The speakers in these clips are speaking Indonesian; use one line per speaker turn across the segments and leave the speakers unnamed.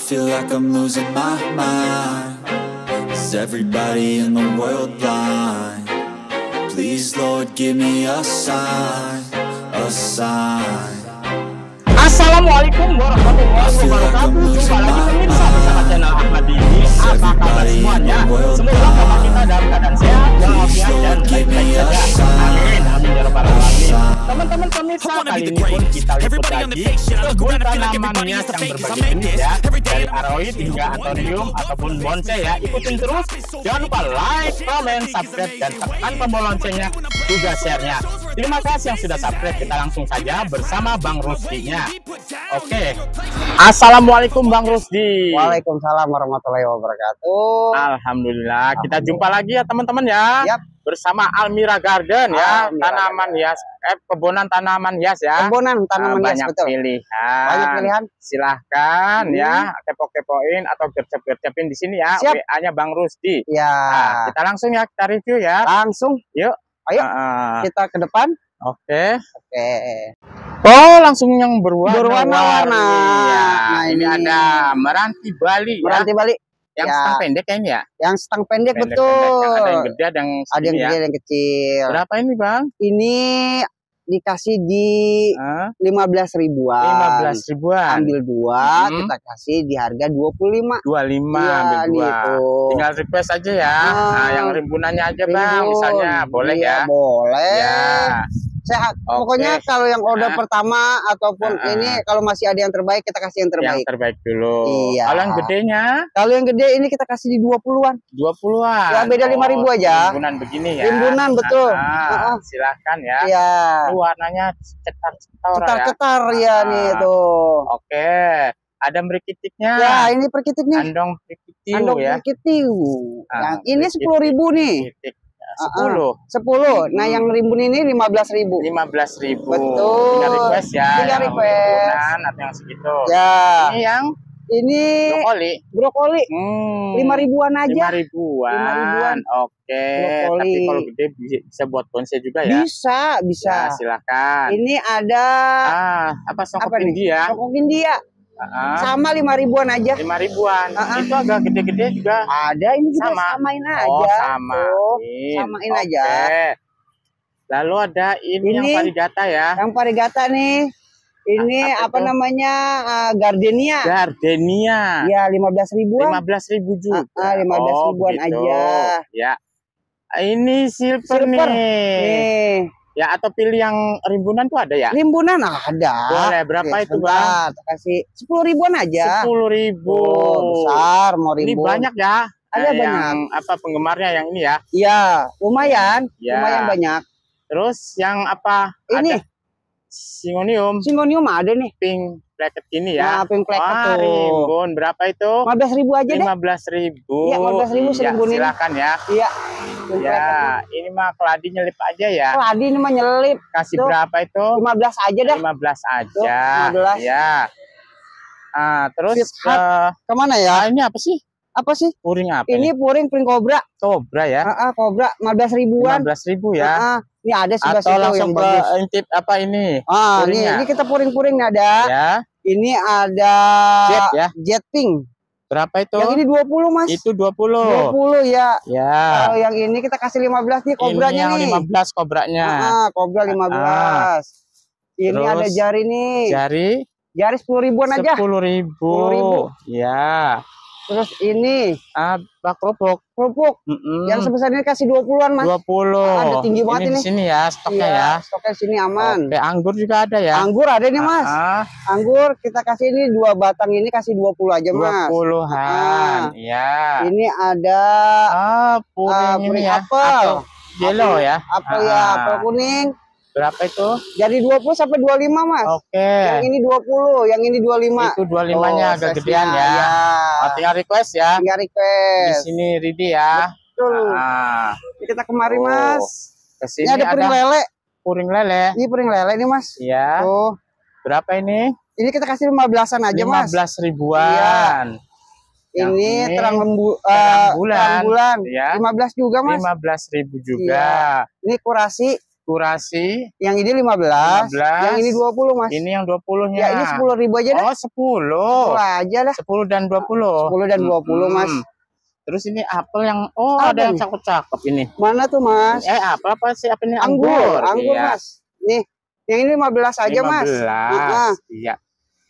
feel like I'm losing my mind Is everybody in the world blind? Please, Lord, give me a sign A sign Assalamualaikum warahmatullahi wabarakatuh Jumpa lagi pemirsa bersama channel Ahmad Dini Apa kabar semuanya? Semoga kabar kita dalam keadaan sehat, walafiat, dan baik-baik saja Amin penjara para alami teman-teman pemirsa kali ini pun kita liput lagi kebun tanamannya yang berbagai jenis ya dari aroid hingga antonium ataupun bonsai ya ikutin terus jangan lupa like comment subscribe dan tekan tombol loncengnya juga sharenya terima kasih yang sudah subscribe kita langsung saja bersama Bang Rusdinya Oke. Okay. Assalamualaikum Bang Rusdi. Waalaikumsalam warahmatullahi wabarakatuh. Alhamdulillah, kita jumpa lagi ya teman-teman ya bersama Almira Garden ya, Almira tanaman Garden. hias, eh kebunan tanaman hias ya. kebunan ah, tanaman hias hias banyak betul. pilihan. Banyak pilihan. Silahkan hmm. ya kepo-kepoin atau gercep-gercepin di sini ya. WA-nya Bang Rusdi. Ya. Nah, kita langsung ya kita review ya. Langsung. Yuk. Ayo uh, kita ke depan. Oke. Okay. Oke. Okay. Oh, langsung yang berwarna-warna. Berwarna-warna. Ya. Nah, ini, ini ada Meranti Bali. Ya. Meranti ya. Bali. Yang ya. stang pendek kan ya? Yang stang pendek, pendek betul. Pendek. ada yang gede, ada yang ada yang ya. gede, ya. yang kecil. Berapa ini bang? Ini dikasih di lima belas ribuan. Lima belas ribuan. Ambil dua, hmm. kita kasih di harga dua puluh lima. Dua lima, iya, gitu. Tinggal request aja ya. Ah. Nah, yang rimbunannya aja bang, misalnya boleh ya? ya? Boleh. Ya sehat. Okay. Pokoknya kalau yang order nah. pertama ataupun nah. ini ah. kalau masih ada yang terbaik kita kasih yang terbaik. Yang terbaik dulu. Iya. Kalau yang gedenya? Kalau yang gede ini kita kasih di 20-an. 20-an. Ya beda lima oh, ribu aja. Timbunan begini ya. Timbunan betul. Nah, nah. Silakan ya. Iya. Ini warnanya cetar-cetar ya. Cetar-cetar ya. nah. nih itu. Oke. Okay. Ada merikitiknya. Ya, ini perkitik nih. Andong perikitiu Andong ya. Perikitiu. Nah, nah ini sepuluh ribu nih. Merikitik sepuluh sepuluh nah yang hmm. rimbun ini lima belas ribu lima belas ribu betul tiga request ya tiga request yang atau yang segitu ya ini yang ini brokoli brokoli hmm. lima hmm, ribuan aja lima ribuan, oke okay. brokoli. tapi kalau gede bisa buat bonsai juga ya bisa bisa ya, silakan ini ada ah, apa songkok apa India dia. songkok India sama lima ribuan aja. Lima ribuan. Uh-huh. Itu agak gede-gede juga. Ada ini juga sama. samain oh, aja. Oh, sama. Oh, samain okay. aja. Lalu ada ini, ini yang parigata ya. Yang parigata nih. Ini A apa, apa namanya? Uh, gardenia. Gardenia. Ya, lima belas ribuan. Lima belas ribu juga. lima uh belas oh, ribuan aja. Ya. Ini silver, silver. nih. Nih. Ya atau pilih yang rimbunan tuh ada ya? Rimbunan ada. Boleh berapa Oke, itu bang? Kasih sepuluh ribuan aja. Sepuluh ribu. Oh, besar mau ribu. Ini banyak ya? Ada eh, yang, banyak. Apa penggemarnya yang ini ya? Iya, lumayan, ya. lumayan banyak. Terus yang apa? Ini. Ada? Singonium. Singonium ada nih. Pink pleket ini ya. Nah, pink pleket Wah, tuh. Rimbun. Berapa itu? 15 ribu aja 15 deh. 15 ribu. Iya, 15 ribu iya, seribu ya, silakan ya. Iya. Ya, ini mah keladi nyelip aja ya. Keladi ini mah nyelip. Kasih tuh. berapa itu? 15 aja dah. 15 aja. Tuh, 15. Iya. Ah, terus ke eh, kemana ya? Nah, ini apa sih? Apa sih? Puring apa? Ini puring puring kobra. Kobra ya? Heeh, uh, uh, kobra 15 ribuan. 15 ribu ya. Uh, uh. Ini ada sih. Atau langsung yang ke bagus. intip apa ini? Ah, ini, ini kita puring-puring ada. Ya. Ini ada jet ya. Jet pink. Berapa itu? Yang ini 20, Mas. Itu 20. 20 ya. Ya. Kalau yang ini kita kasih 15 nih kobranya ini yang nih. Ini 15 kobranya. Heeh, ah, kobra 15. Ah. ah. Ini Terus, ada jari nih. Jari? Jari 10 ribuan aja. 10 ribu. 10 ribu. Ya. Terus ini apa ah, kerupuk? Kerupuk. Mm -mm. Yang sebesar ini kasih 20-an, Mas. 20. Ah, ada tinggi banget ini. sini ya stoknya iya, ya. Stoknya sini aman. Oke, anggur juga ada ya. Anggur ada nih Mas. Uh-huh. Anggur kita kasih ini dua batang ini kasih 20 aja, Mas. 20-an. Ah. Iya. Ini ada ah, puring, uh, puring ini ya. apel. Jelo ya. Apel ya, apel kuning. Berapa itu? Dari 20 sampai 25, Mas. Oke. Okay. Yang ini 20, yang ini 25. Itu 25-nya oh, agak gedean ya. ya. Oh, tinggal request ya. Tinggal request. Di sini ready ya. Betul. Nah. Ini kita kemari, oh. Mas. Ke sini ini ada puring ada lele. Puring lele. Ini puring lele ini, Mas. Iya. Tuh. Berapa ini? Ini kita kasih 15-an aja, 15 Mas. 15 ribuan. Iya. Yang ini, ini terang, lembu, eh, terang bulan, terang bulan. Ya. 15 juga mas 15 ribu juga iya. ini kurasi kurasi. Yang ini 15, 15, yang ini 20, Mas. Ini yang 20-nya. Ya, ini 10 ribu aja dah. Oh, 10. 10 aja lah. 10 dan 20. 10 dan 20, hmm. Mas. Terus ini apel yang oh apa ada yang cakep-cakep ini. Mana tuh, Mas? Eh, apa apa sih? Apa ini anggur? Anggur, iya. Mas. Nih, yang ini 15 aja, 15. Mas. 15. Iya.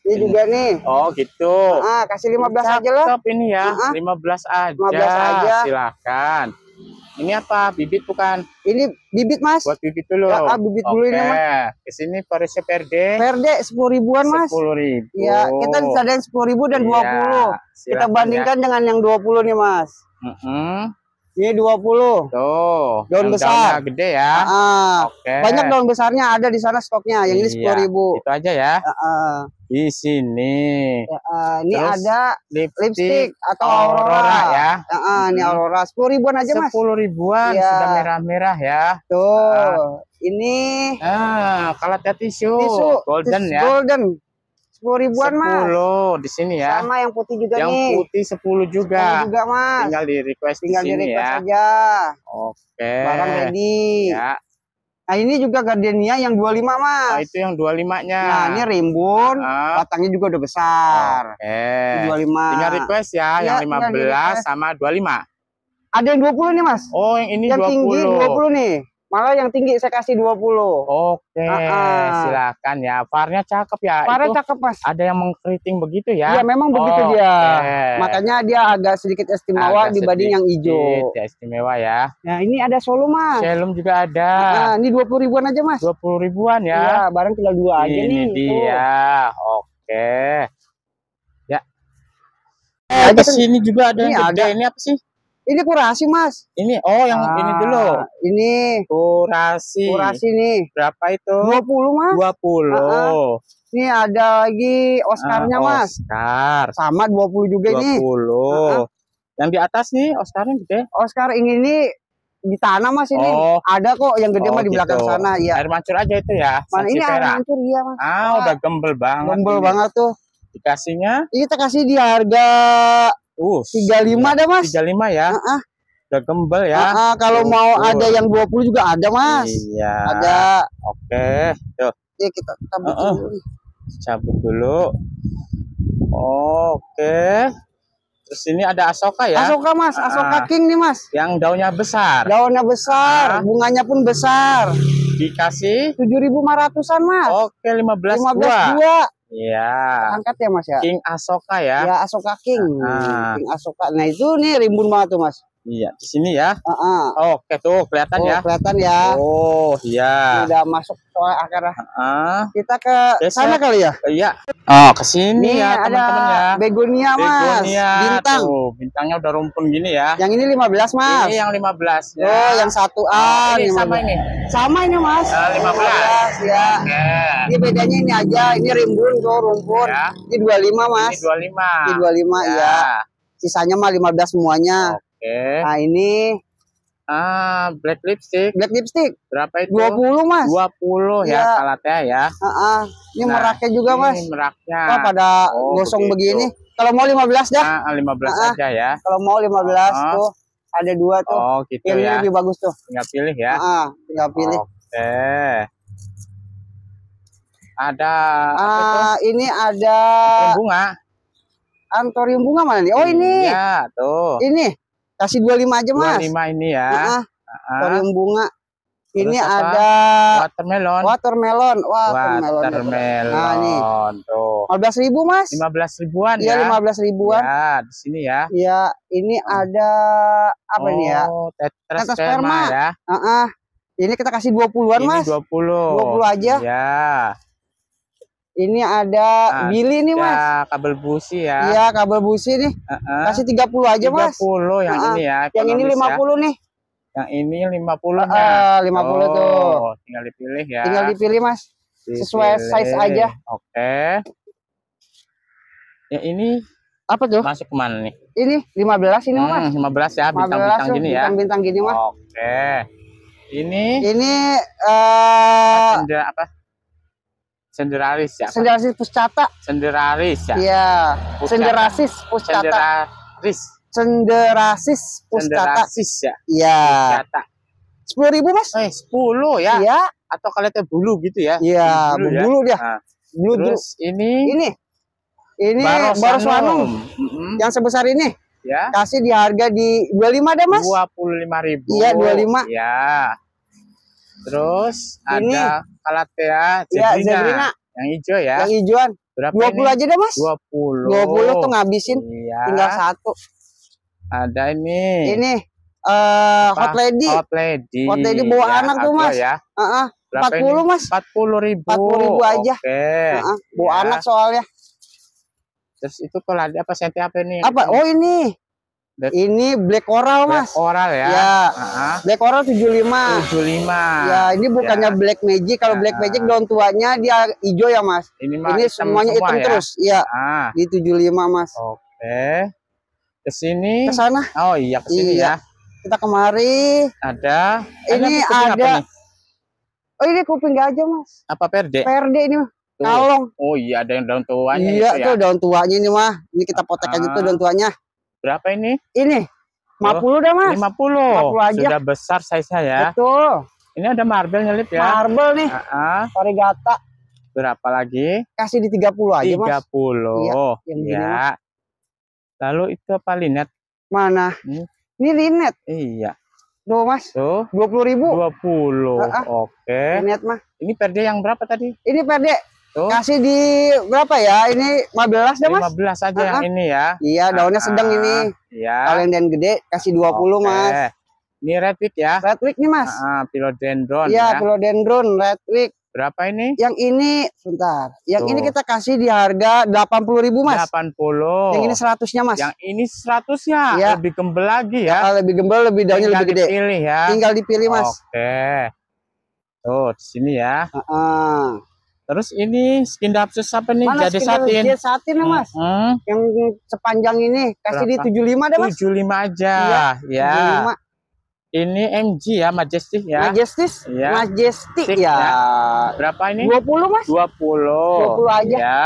Ini juga nih. Oh, gitu. Ah, kasih 15 Cakep aja lah. Cakep ini ya. Uh -huh. 15 aja. 15 aja. Silakan. Ini apa? Bibit bukan? Ini bibit mas. Buat bibit dulu. Ya, ah, bibit dulu ini mas. sini Parisnya perde. Perde sepuluh ribuan mas. Sepuluh ribu. Ya kita bisa ada sepuluh ribu dan dua ya, puluh. Iya, kita bandingkan ya. dengan yang dua puluh nih mas. Mm -hmm. Ini 20. Tuh. Daun besar. Daunnya gede ya. Uh -uh. Oke. Okay. Banyak daun besarnya ada di sana stoknya. Yang ini iya, 10 ribu. Itu aja ya. Uh -uh. Di sini. Uh -uh. Ini Terus ada lipstick, lipstick atau aurora, aurora ya. Uh -uh. Hmm. Ini aurora 10 ribuan aja, Mas. 10 ribuan ya. sudah merah-merah ya. Tuh. Uh. Ini ah, kalau tisu. tisu. Golden tisu ya. Golden. Sepuluh ribuan mas. Sepuluh di sini ya. Sama yang putih juga yang nih. Yang putih sepuluh juga. Sepuluh juga mas. Tinggal di request Tinggal di, sini di request ya. aja. Oke. Barang ready. Ya. Nah ini juga gardenia yang 25 mas. Nah, itu yang 25-nya. Nah ini rimbun, uh. batangnya juga udah besar. Oke. dua lima Tinggal request ya, ya yang 15 sama 25. Ada yang 20 nih mas. Oh yang ini yang 20. Yang tinggi 20 nih. Malah yang tinggi saya kasih 20. Oke, uh -uh. silakan ya. Parnya cakep ya. Parnya cakep, Mas. Ada yang mengkeriting begitu ya? Iya, memang oh, begitu dia. Makanya dia agak sedikit istimewa agak dibanding yang hijau. Ya, istimewa ya. Nah, ini ada Solo, Mas. Selum juga ada. Nah, ini 20 ribuan aja, Mas. 20 ribuan ya. Iya, barang tinggal dua ini aja nih. Ini dia. Oh. Oke. Ya. Eh, di sini juga ada ini yang ada. Ini apa sih? Ini kurasi, Mas. Ini oh yang ah, ini dulu. Ini kurasi. Kurasi nih. Berapa itu? Dua puluh Mas. Dua puluh. ini ada lagi Oscarnya, ah, Mas. Oscar. Sama dua puluh juga 20. nih. 20. yang di atas nih Oscarnya gede. Oscar ini ini di tanah mas ini oh. ada kok yang gede oh, mah di belakang gitu. sana ya air mancur aja itu ya mana ini air mancur iya mas ah, ah udah gembel banget gembel ini. banget tuh dikasihnya kita kasih di harga Uh, 35 ada Mas. 35 ya. Uh -uh. Udah gembel ya. Uh -uh, kalau uh, mau uh. ada yang 20 juga ada, Mas. Iya. Ada. Oke, okay. Tuh. kita cabut uh -uh. dulu. Cabut dulu. Oke. Okay. Terus ini ada asoka ya? Asoka mas, asoka ah, king nih mas. Yang daunnya besar. Daunnya besar, uh -huh. bunganya pun besar. Dikasih? 7.500an mas. Oke, 15, 15 buah. 15 buah. Iya. Angkat ya Mas ya. King Asoka ya. Ya Asoka King. Ah. King Asoka. Nah itu nih rimbun banget tuh Mas. Iya, di sini ya. Uh -uh. Oh, Oke tuh kelihatan oh, ya. Kelihatan ya. Oh iya. Sudah masuk soal akar. Uh -uh. Kita ke Desa. sana kali ya. Iya. Oh ke sini ya teman-teman ya. Begonia mas. Begonia. Bintang. Tuh, bintangnya udah rumpun gini ya. Yang ini 15 mas. Ini yang 15 ya. Oh yang 1 A. Oh, ini 15. sama ini. Sama ini mas. Ah, lima belas iya, ya. Okay. Ini bedanya ini aja. Ini rimbun tuh rumpun. Yeah. Ini 25 mas. Ini 25. Ini 25 ya. iya. Yeah. Sisanya mah 15 semuanya. Oke. Okay. Nah ini ah black lipstick. Black lipstick. Berapa itu? 20 mas. 20 ya, iya. ya kalatnya ya. Uh -uh. Ini nah, meraknya juga mas. Ini meraknya. oh, pada oh, gosong begitu. begini. Kalau mau 15 dah. Nah, 15 uh -uh. aja ya. Kalau mau 15 uh -huh. tuh ada dua tuh. Oh gitu yang ya. lebih bagus tuh. Tinggal pilih ya. Uh -uh. Tinggal pilih. Oke. Okay. Ada uh, apa ah, tuh? ini ada antorium bunga. Antorium bunga mana nih? Oh ini. Ya, tuh. Ini. Kasih dua lima aja, Mas. lima ini ya. Nah, uh bunga.
Terus ini apa? ada
watermelon. Watermelon. Watermelon. watermelon. Nah, ini. Tuh. 15 ribu, Mas. lima belas ribuan iya, ya. lima 15 ribuan. Ya, di sini ya. ya ini hmm. ada apa oh, ini ya? Oh, Tetrasperma ya. Uh -uh. Ini kita kasih 20-an, Mas. dua puluh aja. Iya. Ini ada nah, Billy nih ya, mas. Ya, kabel busi ya. Iya kabel busi nih. Uh -uh. Kasih 30 aja 30 mas. 30 yang uh -uh. ini ya. Yang ini 50 ya. nih. Yang ini 50 ya. Uh, 50 oh, tuh. Tinggal dipilih ya. Tinggal dipilih mas. Dipilih. Sesuai size aja. Oke. Okay. Ya ini apa tuh? Masuk kemana nih? Ini 15 ini hmm, mas. 15 ya bintang-bintang gini ya. Bintang-bintang gini mas. Oke. Okay. Ini. Ini. Uh, eh, Tanda apa? Senderaris ya. Senderaris Puscata. Senderaris ya. Iya. Senderasis Puscata. Senderaris. Senderasis Puscata. Senderasis ya. Iya. Sepuluh ribu mas? Eh sepuluh ya. Iya. Atau kalian bulu gitu ya? Iya. Bulu, ya. bulu ya. dia. Nah, bulu terus bulu. ini. Ini. Ini Baros, Baros Mm -hmm. Yang sebesar ini. Ya. Kasih di harga di dua lima deh mas. Dua puluh lima ribu. Iya dua lima. Iya. Terus ini. ada Kalatea, iya, Zebrina. Ya, Zebrina. Yang hijau ya. Yang hijauan. Berapa 20 ini? aja deh, Mas. 20. 20 tuh ngabisin. Iya. Tinggal satu. Ada ini. Ini eh uh, hot lady. Hot lady. Hot lady bawa ya, anak tuh, Mas. Ya. Uh -uh. 40, ini? Mas. 40 ribu. 40 ribu aja. Oke. Okay. Uh -uh. Bawa ya. anak soalnya. Terus itu kalau ada apa senti apa ini? Apa? Oh, ini. Black. Ini black coral mas. Ya. Iya. Black coral ya. Ya. Uh-huh. Black coral Tujuh lima. Ya ini bukannya ya. black magic. Kalau ya. black magic daun tuanya dia hijau ya mas. Ini, mas ini semuanya hitam semua, ya. terus. Ya. Ah. Di lima mas. Oke. Ke sini. Ke sana. Oh iya iya. ya. Kita kemari. Ada. Ini ada. Oh ini kuping gajah mas. Apa perde? Perde ini mas tuh. Kalong. Oh iya ada yang daun tuanya. Iya itu ya. tuh daun tuanya ini mah. Ini kita potek aja tuh ah. daun tuanya. Berapa ini? Ini 50 dah mas 50, 50 aja. Sudah besar size-nya ya Betul Ini ada marble nyelip ya Marble nih uh -uh. Origata Berapa lagi? Kasih di 30 aja 30. mas 30 Iya yang ya. Mas. Lalu itu apa linet? Mana? Hmm. Ini linet Iya Tuh mas Tuh 20 ribu 20 uh -uh. Oke okay. Linet mah Ini perde yang berapa tadi? Ini perde Tuh. Kasih di berapa ya? Ini 15 ya Mas. 15 aja uh -huh. yang ah, ah. ini ya. Iya, daunnya uh ah, -huh. sedang ini. Iya. Kalau yang gede kasih 20, okay. Mas. Ini redwick ya? Redwick nih, Mas. Uh -huh. ya. Iya, ya. redwick. Berapa ini? Yang ini sebentar. Yang Tuh. ini kita kasih di harga 80.000, Mas. 80. Yang ini 100-nya, Mas. Yang ini 100-nya. Ya. Iya. Lebih gembel lagi ya. Nah, lebih gembel, lebih daunnya Tinggal lebih gede. Tinggal dipilih ya. Tinggal dipilih, Mas. Oke. Tuh, di sini ya. Uh -uh. Terus ini skin dapsus apa nih? Mana jadi satin. Jadi satin ya, Mas. Hmm. Yang sepanjang ini kasih Berapa? di lima, deh, Mas. lima aja. Iya, ya. Ini MG ya, Majestic ya. Majestic, ya. Majestic ya. ya. Berapa ini? Dua puluh, mas. Dua puluh aja. Ya.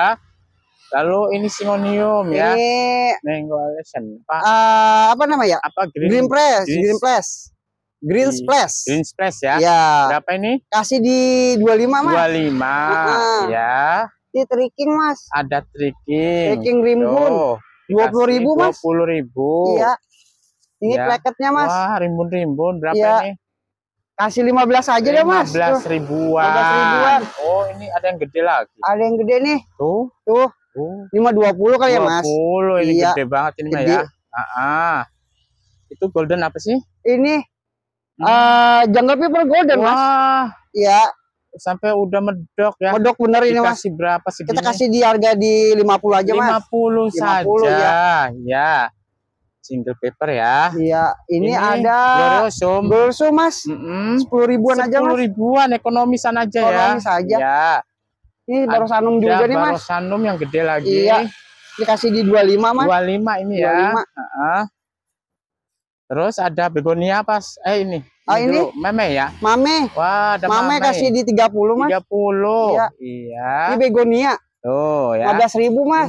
Lalu ini singonium ya. Ini Nengo Pak. Uh, apa namanya? Apa green, green press, green press. Green iya. Splash. Green Splash ya. Iya. Berapa ini? Kasih di 25, Mas. 25. Uh -huh. Ya. Di tricking, Mas. Ada tricking. Tricking rimbun. Dua puluh ribu, Mas. Dua ribu. Iya. Ini ya. plaketnya, Mas. Wah, rimbun-rimbun. Berapa ya. ini? Kasih 15 aja deh, Mas. 15 ribuan. 15 ribuan. Oh, ini ada yang gede lagi. Ada yang gede nih. Tuh. Tuh. Lima dua puluh kali 20. ya, Mas. 20. Ini iya. gede banget ini Mas. ya. Ah, ah. Itu golden apa sih? Ini Uh, hmm. eh, jangkepnya per golden, Wah. Mas. Iya. Sampai udah medok ya. Medok bener ini, Mas. berapa sih? Kita kasih di harga di 50 aja, Mas. 50 saja. ya. ya. Single paper ya. Iya, ini, ini ada Gloriosum. Gloriosum, Mas. Mm -mm. 10 ribuan 10 aja, Mas. 10 ribuan ekonomisan aja ya. Ekonomis aja. Iya. Ini baru sanum juga baru nih, Mas. baru sanum yang gede lagi. Iya. Dikasih di 25, Mas. 25 ini 25. ya. 25. Uh -huh. Terus ada begonia pas eh ini. Oh ini? Dulu. Mame ya. Mame. Wah, ada mame. Mame kasih di 30, Mas. 30. Iya. iya. Ini begonia. Tuh ya. 15.000, Mas.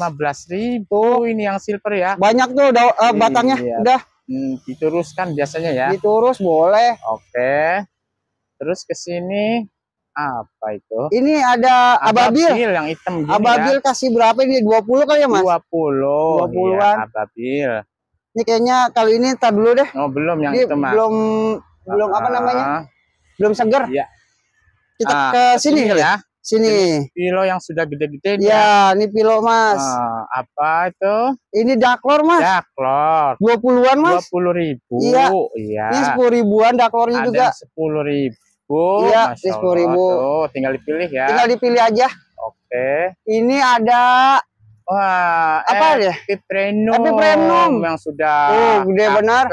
15.000. ribu Tuh. ini yang silver ya. Banyak tuh udah eh, uh, batangnya iya. udah. Hmm, dituruskan biasanya ya. Diturus boleh. Oke. Terus ke sini apa itu? Ini ada ababil, ababil yang hitam gini ya. Ababil ya. kasih berapa ini? 20 kali ya, Mas? 20. 20-an. Iya, ababil. Ini kayaknya kalau ini tar dulu deh. Oh, belum yang itu mah. Belum belum apa namanya? Ah. Belum segar. Iya. Kita ah, ke sini kali ya? ya. Sini. Ini pilo yang sudah gede-gede Iya, ya. ini pilo, Mas. Ah, apa itu? Ini daklor, Mas. Daklor. Dua puluhan Mas. puluh ribu. Iya. iya. Ini sepuluh ribuan daklornya Ada juga. Ada sepuluh ribu. Iya, Sepuluh ribu. Tuh, tinggal dipilih ya. Tinggal dipilih aja. Oke. Okay. Ini ada Wah, apa ya? Eh, Epiprenum. Epiprenum yang sudah uh, gede benar.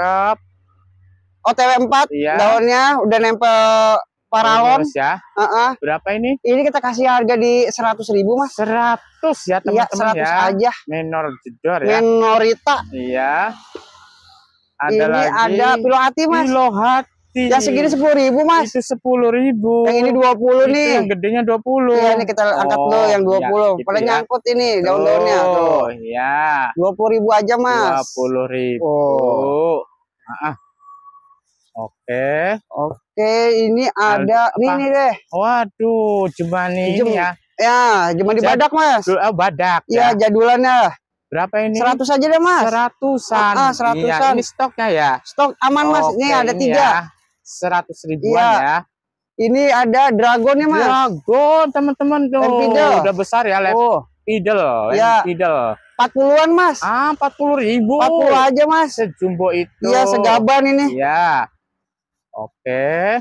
OTW 4 iya. daunnya udah nempel paralon. Lurus ya. Uh -uh. Berapa ini? Ini kita kasih harga di 100.000, mas. 100 ya iya, teman-teman ya. 100 ya. aja. Menor jedor ya. Menorita. Iya. Ada ini lagi. ada pilo hati mas. Pilo hati ya Yang segini sepuluh ribu mas. Itu sepuluh ribu. Yang ini dua puluh nih. Yang gedenya dua puluh. Iya ini kita angkat oh, dulu yang iya, dua puluh. Ya, gitu Paling ya. nyangkut ini daun-daunnya. Oh iya. Dua puluh ribu aja mas. Dua puluh ribu. Oh. Ah. Oke. Oke, ini ada Apa? ini deh. Waduh, cuma nih Jum ini ya. Ya, cuma di badak, Mas. Oh, badak. Iya, ya. jadulannya. Berapa ini? Seratus aja deh, Mas. Seratusan. Ah, ah seratusan. Iya, ini stoknya ya. Stok aman, Mas. ini ada tiga. Ya seratus ribuan iya. ya. Ini ada dragonnya mas. Dragon teman-teman tuh. Lampidel. Udah besar ya lab. Oh. Idel, ya. idel. Empat puluhan mas. Ah, empat puluh ribu. Empat puluh aja mas. Sejumbo itu. Iya, segaban ini. Iya. Oke.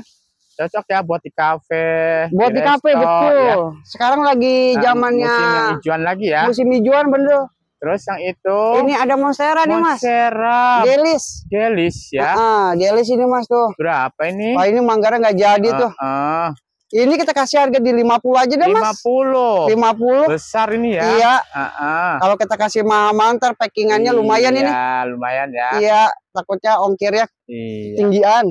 Cocok ya buat di kafe. Buat di, di kafe betul. Ya. Sekarang lagi nah, zamannya nah, musim hijauan lagi ya. Musim hijauan bener. Terus yang itu Ini ada monstera nih, Mas. Monstera. Gelis. Gelis ya. Uh, uh, gelis ini, Mas tuh. Berapa ini? Wah, ini manggara nggak jadi uh, tuh. Uh. Ini kita kasih harga di lima puluh aja deh, Mas. Lima puluh. Lima puluh. Besar ini ya. Iya. Uh -uh. Kalau kita kasih mahal-mahal ntar packingannya iya, lumayan ini. Iya, lumayan ya. Iya, takutnya ongkir ya? iya. tinggian.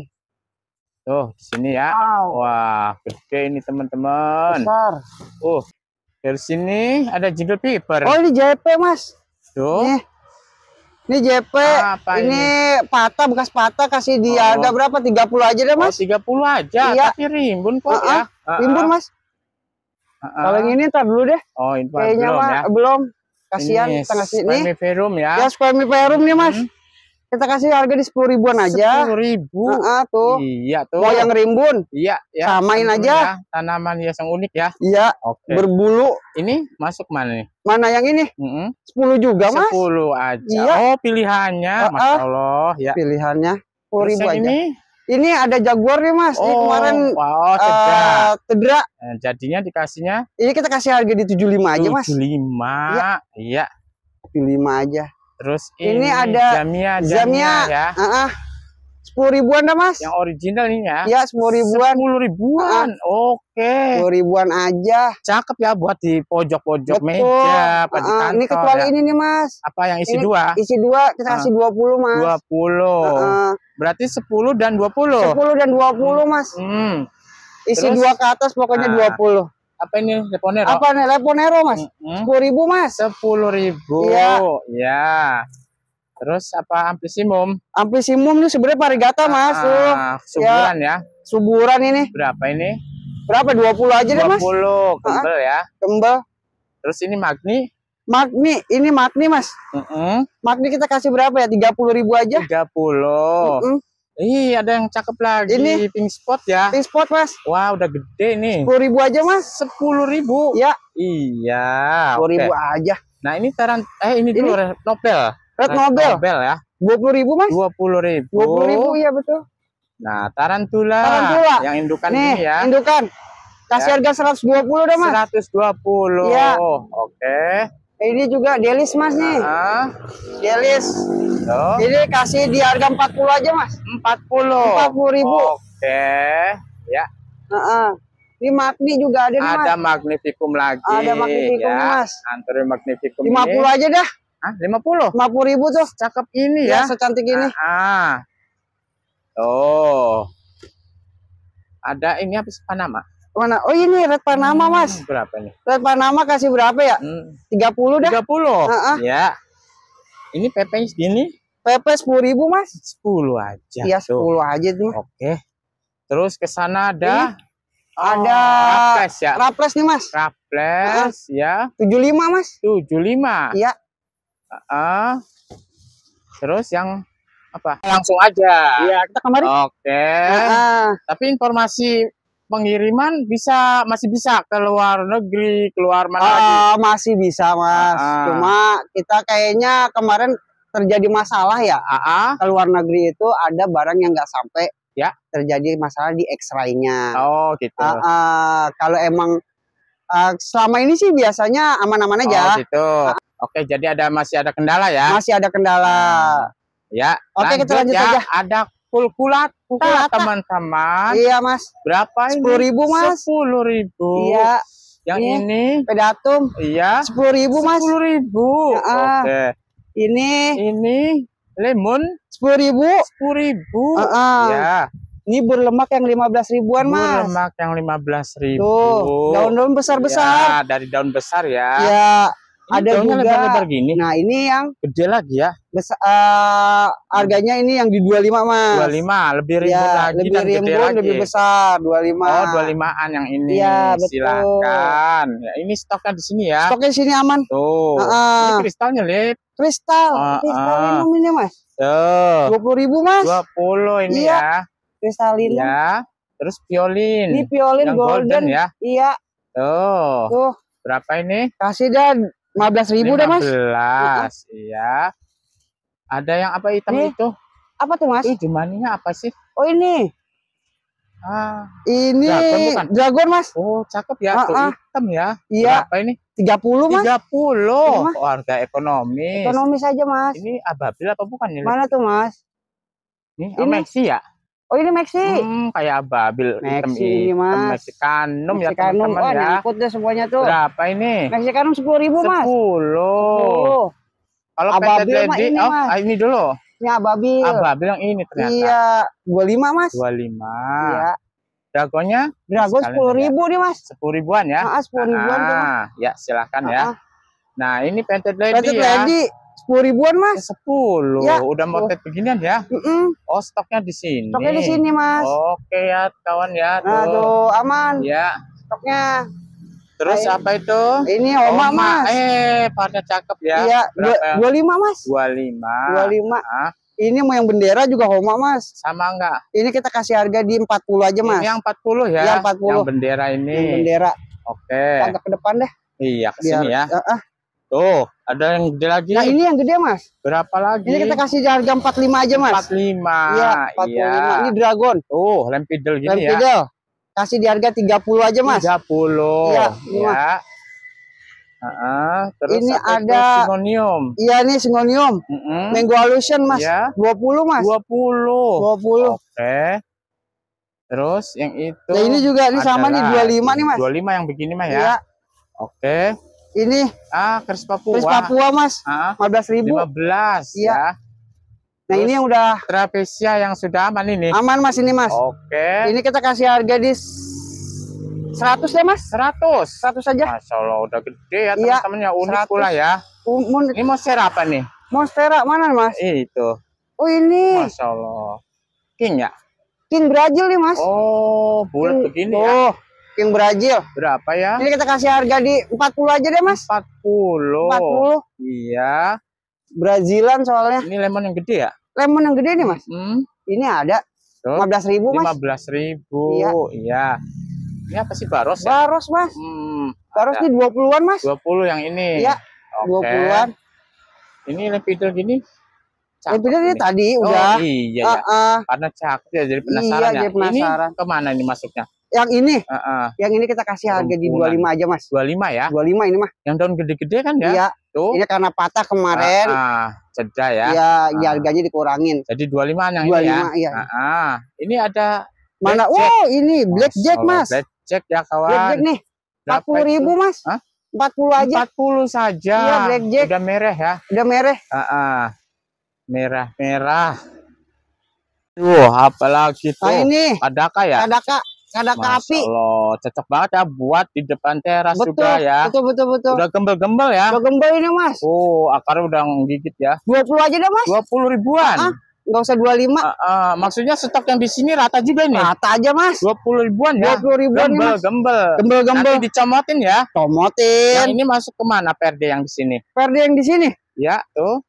Tuh, sini ya. Wow. Wah, gede ini teman-teman. Besar. Uh. Dari sini ada jingle piper. Oh, ini JP, Mas. Tuh. Nih. Ini JP, Apa ini, ini patah bekas patah kasih di oh. harga berapa? 30 aja deh, Mas. Oh, 30 aja, iya. tapi rimbun kok uh -uh. ya. Uh -uh. Rimbun, Mas. Uh -uh. Kalau yang ini ntar dulu deh. Oh, ini Kayaknya belum, ya. belum. Kasihan ini. Ini Squamiferum ya. Ya, Squamiferum nih, Mas. Hmm kita kasih harga di sepuluh ribuan aja. Sepuluh ribu. Nah, tuh. Iya tuh. Mau yang rimbun. Iya. Ya. Samain aja. Ya. Tanaman hias ya, yang unik ya. Iya. Oke. Okay. Berbulu. Ini masuk mana nih? Mana yang ini? Sepuluh mm -hmm. juga mas. Sepuluh aja. Iya. Oh pilihannya, uh -uh. Mas Allah. Ya. Pilihannya sepuluh ribu aja. Ini? Ini ada jaguar nih mas. Oh, ini kemarin wow, eh, cedera. Uh, cedera. Nah, jadinya dikasihnya? Ini kita kasih harga di tujuh lima aja mas. Tujuh lima. Iya. iya. Tujuh lima aja. Terus ini, ini ada Jamia, Jamia, Jamia ya. Uh -uh. Sepuluh ribuan dah mas. Yang original ini ya? Ya sepuluh ribuan. Sepuluh ribuan, -uh. oke. Okay. Sepuluh ribuan aja. Cakep ya buat di pojok-pojok meja, apa uh, di kantor. Ini kecuali ya. ini nih mas. Apa yang isi ini, dua? Isi dua kita kasih dua puluh mas. Dua puluh. Uh, Berarti sepuluh dan dua puluh. Sepuluh dan dua puluh hmm. mas. Hmm. Isi Terus, dua ke atas pokoknya nah. dua puluh apa ini Leponero? Apa nih Leponero mas? Sepuluh hmm? ribu mas? Sepuluh ribu. Iya. Ya. Terus apa amplisimum? Amplisimum ini sebenarnya parigata mas. Ah, ah. suburan ya. ya. Suburan ini. Berapa ini? Berapa? dua puluh aja 20. deh mas. 20 ah, kembel ya. Kembel. Terus ini magni? Magni, ini magni mas. Mm -mm. Magni kita kasih berapa ya? Tiga puluh ribu aja. 30. Mm -mm. Ih, ada yang cakep lagi. Ini pink spot ya. Pink spot, Mas. Wah, udah gede nih. 10 ribu aja, Mas. 10 ribu? Ya. Iya. 10 okay. ribu aja. Nah, ini taran eh ini, dulu Red Nobel. Red Nobel. Nobel ya. 20 ribu, Mas. 20 ribu. 20 ribu, iya betul. Nah, tarantula. Tarantula. Yang indukan nih, ini ya. indukan. Kasih ya. harga 120 deh, Mas. 120. Iya. Oke. Okay. Ini juga delis mas nih. Uh, delis. Tuh. Ini kasih di harga 40 aja mas. 40. 40 ribu. Oke. Okay. Ya. Uh -uh. Di Magni juga ada nih mas. Ah, ada magnifikum lagi. Ada magnifikum ya. mas. Antri magnifikum 50 ini. aja dah. Hah, 50? 50 ribu tuh. Cakep ini ya. ya secantik ini. Ah, -uh. Tuh. Ada ini apa Panama? mana? Oh ini red Panama hmm, mas. berapa nih? Red Panama kasih berapa ya? Hmm. Tiga puluh dah. Tiga puluh. Uh Ya. Ini PP segini? PP sepuluh ribu mas. Sepuluh aja. Iya sepuluh aja tuh. Oke. Terus ke sana ada. Ini? Oh, ada raples ya. Raples nih mas. Raples uh -huh. ya. Tujuh lima mas. Tujuh lima. Iya. Uh -uh. Terus yang apa? Langsung aja. Iya kita kemarin. Oke. Uh -huh. Tapi informasi pengiriman bisa masih bisa ke luar negeri, keluar mana uh, lagi? Masih bisa mas, uh. cuma kita kayaknya kemarin terjadi masalah ya. Uh, Ke luar negeri itu ada barang yang nggak sampai ya terjadi masalah di X-ray-nya. Oh gitu. Uh, uh, kalau emang uh, selama ini sih biasanya aman-aman aja. Oh gitu. Uh, Oke, jadi ada masih ada kendala ya? Masih ada kendala. Uh, ya. Oke, kita lanjut ya. aja. Ada kulkulat kita teman-teman. Iya mas. Berapa ini? Sepuluh ribu mas. Sepuluh ribu. Iya. Yang ini, ini pedatum. Iya. Sepuluh ribu mas. Sepuluh ribu. Ya, Oke. Okay. Ini. Ini lemon. Sepuluh ribu. Sepuluh ribu. Uh -uh. Ya. Ini berlemak yang lima belas ribuan mas. Berlemak yang lima belas ribu. Daun-daun besar-besar. Ya, dari daun besar ya. Iya ada juga lebar -lebar gini. nah ini yang gede lagi ya besa, uh, eh, harganya ini yang di 25 mas 25 lebih iya, ribu ya, lagi lebih dan rimbun, gede lagi lebih besar 25 oh 25an yang ini ya, betul. silakan ya, ini stoknya di sini ya stoknya di sini aman tuh uh -uh. ini kristalnya lihat kristal uh -uh. kristal minum ini mas tuh. 20 ribu mas 20 ini iya. ya kristalin ya terus piolin ini piolin golden, golden ya iya tuh tuh berapa ini kasih dan 15 ribu 15, dah mas 15 iya ada yang apa hitam Nih. itu apa tuh mas? Ih, apa sih? Oh ini Ah, ini dragon, bukan? dragon mas. Oh cakep ya, ah, ah. hitam ya. Iya. Berapa ini? 30 mas. 30. puluh Oh, harga ekonomis. Ekonomis aja mas. Ini ababil apa bukan ini? Mana tuh mas? Ini, ini. Amexi ya? Oh ini Maxi. Hmm, kayak babil hitam ini mas. Mexicanum, ya teman-teman oh, ya. Nyangkut deh semuanya tuh. Berapa ini? Mexicanum sepuluh ribu mas. Sepuluh. Kalau ababil mah ini oh, mas. Ah, ini dulu. Ini ababil. Ababil yang ini ternyata. Iya. Dua lima mas. Dua lima. Iya. Dragonnya? Dragon sepuluh ribu nih mas. Sepuluh ribuan ya. Nah, sepuluh ribuan. Ah, ya silahkan ya. Ah, nah ini Painted Lady Painted ya. Lady sepuluh ribuan mas ya, sepuluh ya. udah motif beginian ya mm -mm. oh stoknya di sini stoknya di sini mas oke ya kawan ya tuh, aduh aman ya stoknya Terus Ayo. apa itu? Ini oma, oma. mas. Eh, pada cakep ya. Iya, dua lima mas. Dua lima. Dua lima. Ini mau yang bendera juga homa mas. Sama enggak? Ini kita kasih harga di 40 aja mas. Ini yang 40 ya? Iya 40. Yang bendera ini. Yang bendera. Oke. Okay. Agak ke depan deh. Iya, ke sini ya. Uh, uh. Tuh, ada yang gede lagi. Nah, ini yang gede, Mas. Berapa lagi? Ini kita kasih harga 45 aja, Mas. 45. Iya, 45. Iya. Ini dragon. Tuh, oh, lempidel gini lempidel. ya. Kasih di harga 30 aja, Mas. 30. Iya, ya. Uh -huh. Terus ini ada singonium. Iya nih singonium. Mm -hmm. Mango Alusion Mas. Ya. 20 Mas. 20. 20. Oke. Okay. Terus yang itu. Nah, ini juga ini sama nih 25 nih Mas. 25 yang begini mah ya. Iya. Oke. Okay ini ah keris Papua. Keris Papua Mas. Ah, lima belas ribu. Lima belas. Iya. Ya. Nah ini yang udah trapesia yang sudah aman ini. Aman Mas ini Mas. Oke. Ini kita kasih harga di seratus ya Mas? Seratus, 100 saja. Masya Allah udah gede ya iya. teman-teman unik pula ya. Umun. Ini monstera apa nih? Monstera mana Mas? Itu. Oh ini. Masya Allah. King ya? King Brazil nih Mas. Oh bulat begini ya? oh. ya. Yang Brazil. Berapa ya? Ini kita kasih harga di 40 aja deh, Mas. 40. 40. Iya. Brazilan soalnya. Ini lemon yang gede ya? Lemon yang gede nih, Mas. Hmm. Ini ada. Lima belas ribu, Mas. belas ribu. Iya. iya. Ini apa sih, Baros ya? Baros, Mas. Hmm. Baros ini 20-an, Mas. 20 yang ini. Iya. Okay. 20-an. Ini lepidol gini lebih ini tadi oh, udah. iya, uh, uh. Karena cakep ya jadi penasaran iya, ya. Jadi penasaran. Ini kemana ini masuknya? Yang ini. Uh -uh. Yang ini kita kasih harga di di lima aja, Mas. Dua lima ya? Dua lima ini mah. Yang daun gede-gede kan ya? Iya. Tuh. Ini karena patah kemarin. Uh -uh. ya. Iya, uh -uh. harganya dikurangin. Jadi 25 yang 25, ini ya. 25 iya. Uh -uh. Ini ada Mana? wow, ini black jack Mas. Black jack ya, kawan. Black jack nih. Empat puluh ribu, Mas. Empat puluh aja. Empat puluh saja. Iya, black jack. Udah merah ya. Udah merah. Uh -uh. Merah-merah. Nah, tuh, apalagi tuh. Nah, ini. Padaka ya? Padaka ada Mas api. Allah, cocok banget ya buat di depan teras betul, juga ya. Betul, betul, betul. Udah gembel-gembel ya. Udah gembel ini mas. Oh, akarnya udah gigit ya. 20 aja deh mas. 20 ribuan. Uh ah, -huh. Ah. usah 25. Uh, uh, maksudnya stok yang di sini rata juga nih. Rata aja mas. 20 ribuan ya. 20 ribuan gembel, mas. Gembel, gembel. Gembel, Nanti dicomotin ya. Comotin. Yang ini masuk kemana perde yang di sini? Perde yang di sini? Ya, tuh.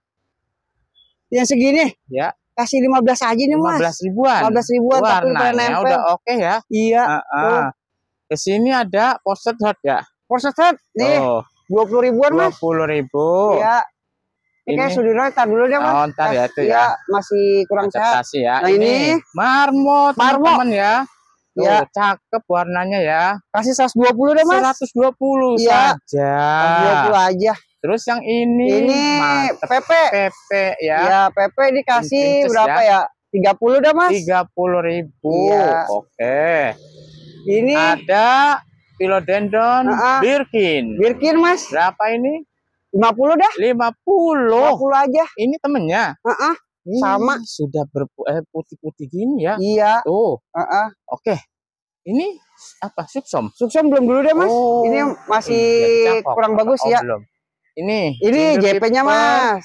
Yang segini? Ya kasih lima belas aja nih mas 15 ribuan belas ribuan warnanya tapi udah oke ya iya uh -uh. ke sini ada poster hot ya poster hot nih dua puluh ribuan mas puluh ribu iya ini, ini sudutnya tar dulu deh mas. Oh, ntar ya itu ya. ya. Masih kurang cerah Ya. Nah ini, ini marmot, marmot teman ya. Iya. Tuh, ya. cakep warnanya ya. Kasih dua puluh deh mas. 120 ya. saja. 120 aja. Terus yang ini, ini mantep. PP. PP ya. Iya, ya. Ya, PP dikasih Incus, berapa ya? Tiga ya? puluh dah, Mas. Tiga puluh ribu. Ya. Oke. Ini ada Philodendron uh -uh. Birkin. Birkin, Mas. Berapa ini? 50 dah. 50. 50 aja. Ini temennya. Heeh. Uh -uh. Ini sama sudah berputih eh, putih, -putih gini ya. Iya. Tuh. Uh -uh. Oke. Okay. Ini apa? Suksom. Suksom belum dulu deh, Mas. Oh. Ini masih hmm, kurang bagus oh, ya. Belum. Ini. Ini JP-nya, Mas.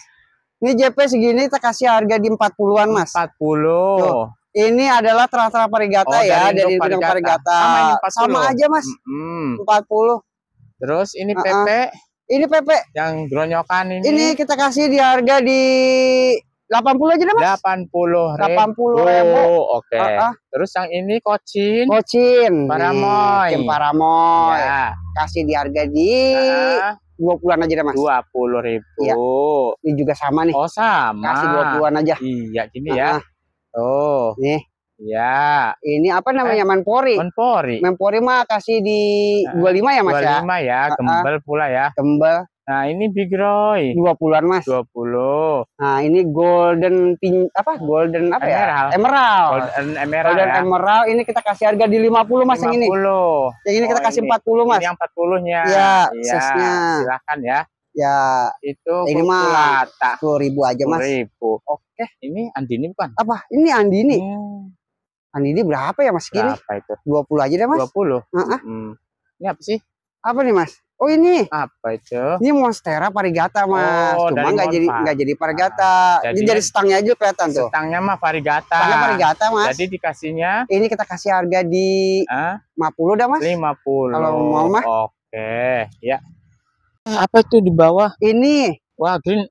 Ini JP segini kita kasih harga di 40-an, Mas. 40. Tuh. Ini adalah terah-terah parigata oh, ya, dari Induk parigata. parigata. Sama, 40. Sama aja, Mas. Mm -hmm. 40. Terus ini uh -uh. PP. Ini PP. Yang gronyokan ini. Ini kita kasih di harga di 80 aja deh, Mas. 80. 80 ribu. Oke. Okay. Uh -uh. Terus yang ini kocin. Kocin. Paramoy. Nih, paramoy. Ya. Kasih di harga di uh -huh dua puluhan aja deh mas dua puluh ribu iya. ini juga sama nih oh sama kasih dua puluhan aja iya gini ya oh nih Ya. Ini apa namanya eh, Manpori? Manpori. Manpori mah kasih di dua lima ya Mas 25 ya. lima ya, kembal pula ya. Kembal. Nah, ini Big Roy. 20-an, Mas. 20. Nah, ini golden pin apa? Golden apa emerald. ya? Emerald. Golden emerald. Golden ya. emerald ini kita kasih harga di 50, Mas, 50. yang ini. 50. Yang ini oh, kita kasih ini. 40, Mas. Ini yang 40-nya. Iya, ya, sesnya. Silakan ya. Ya, itu ini mah 10 ribu aja, Mas. 10 ribu. Oke. Ini Andini bukan? Apa? Ini Andini. Hmm. Andini berapa ya, Mas? Berapa ini? itu? 20 aja deh, Mas. 20. Heeh. Uh -huh. hmm. Ini apa sih? Apa nih, Mas? Oh ini apa itu? Ini monstera parigata oh, mas. Oh, Cuma nggak jadi nggak jadi parigata. Nah, jadi, jadi setangnya aja kelihatan tuh. Setangnya mah parigata. Stangnya parigata mas. Jadi dikasihnya? Ini kita kasih harga di lima puluh dah mas. Lima puluh. Kalau mau mah. Oke ya. Ah, apa itu di bawah? Ini. Wah green.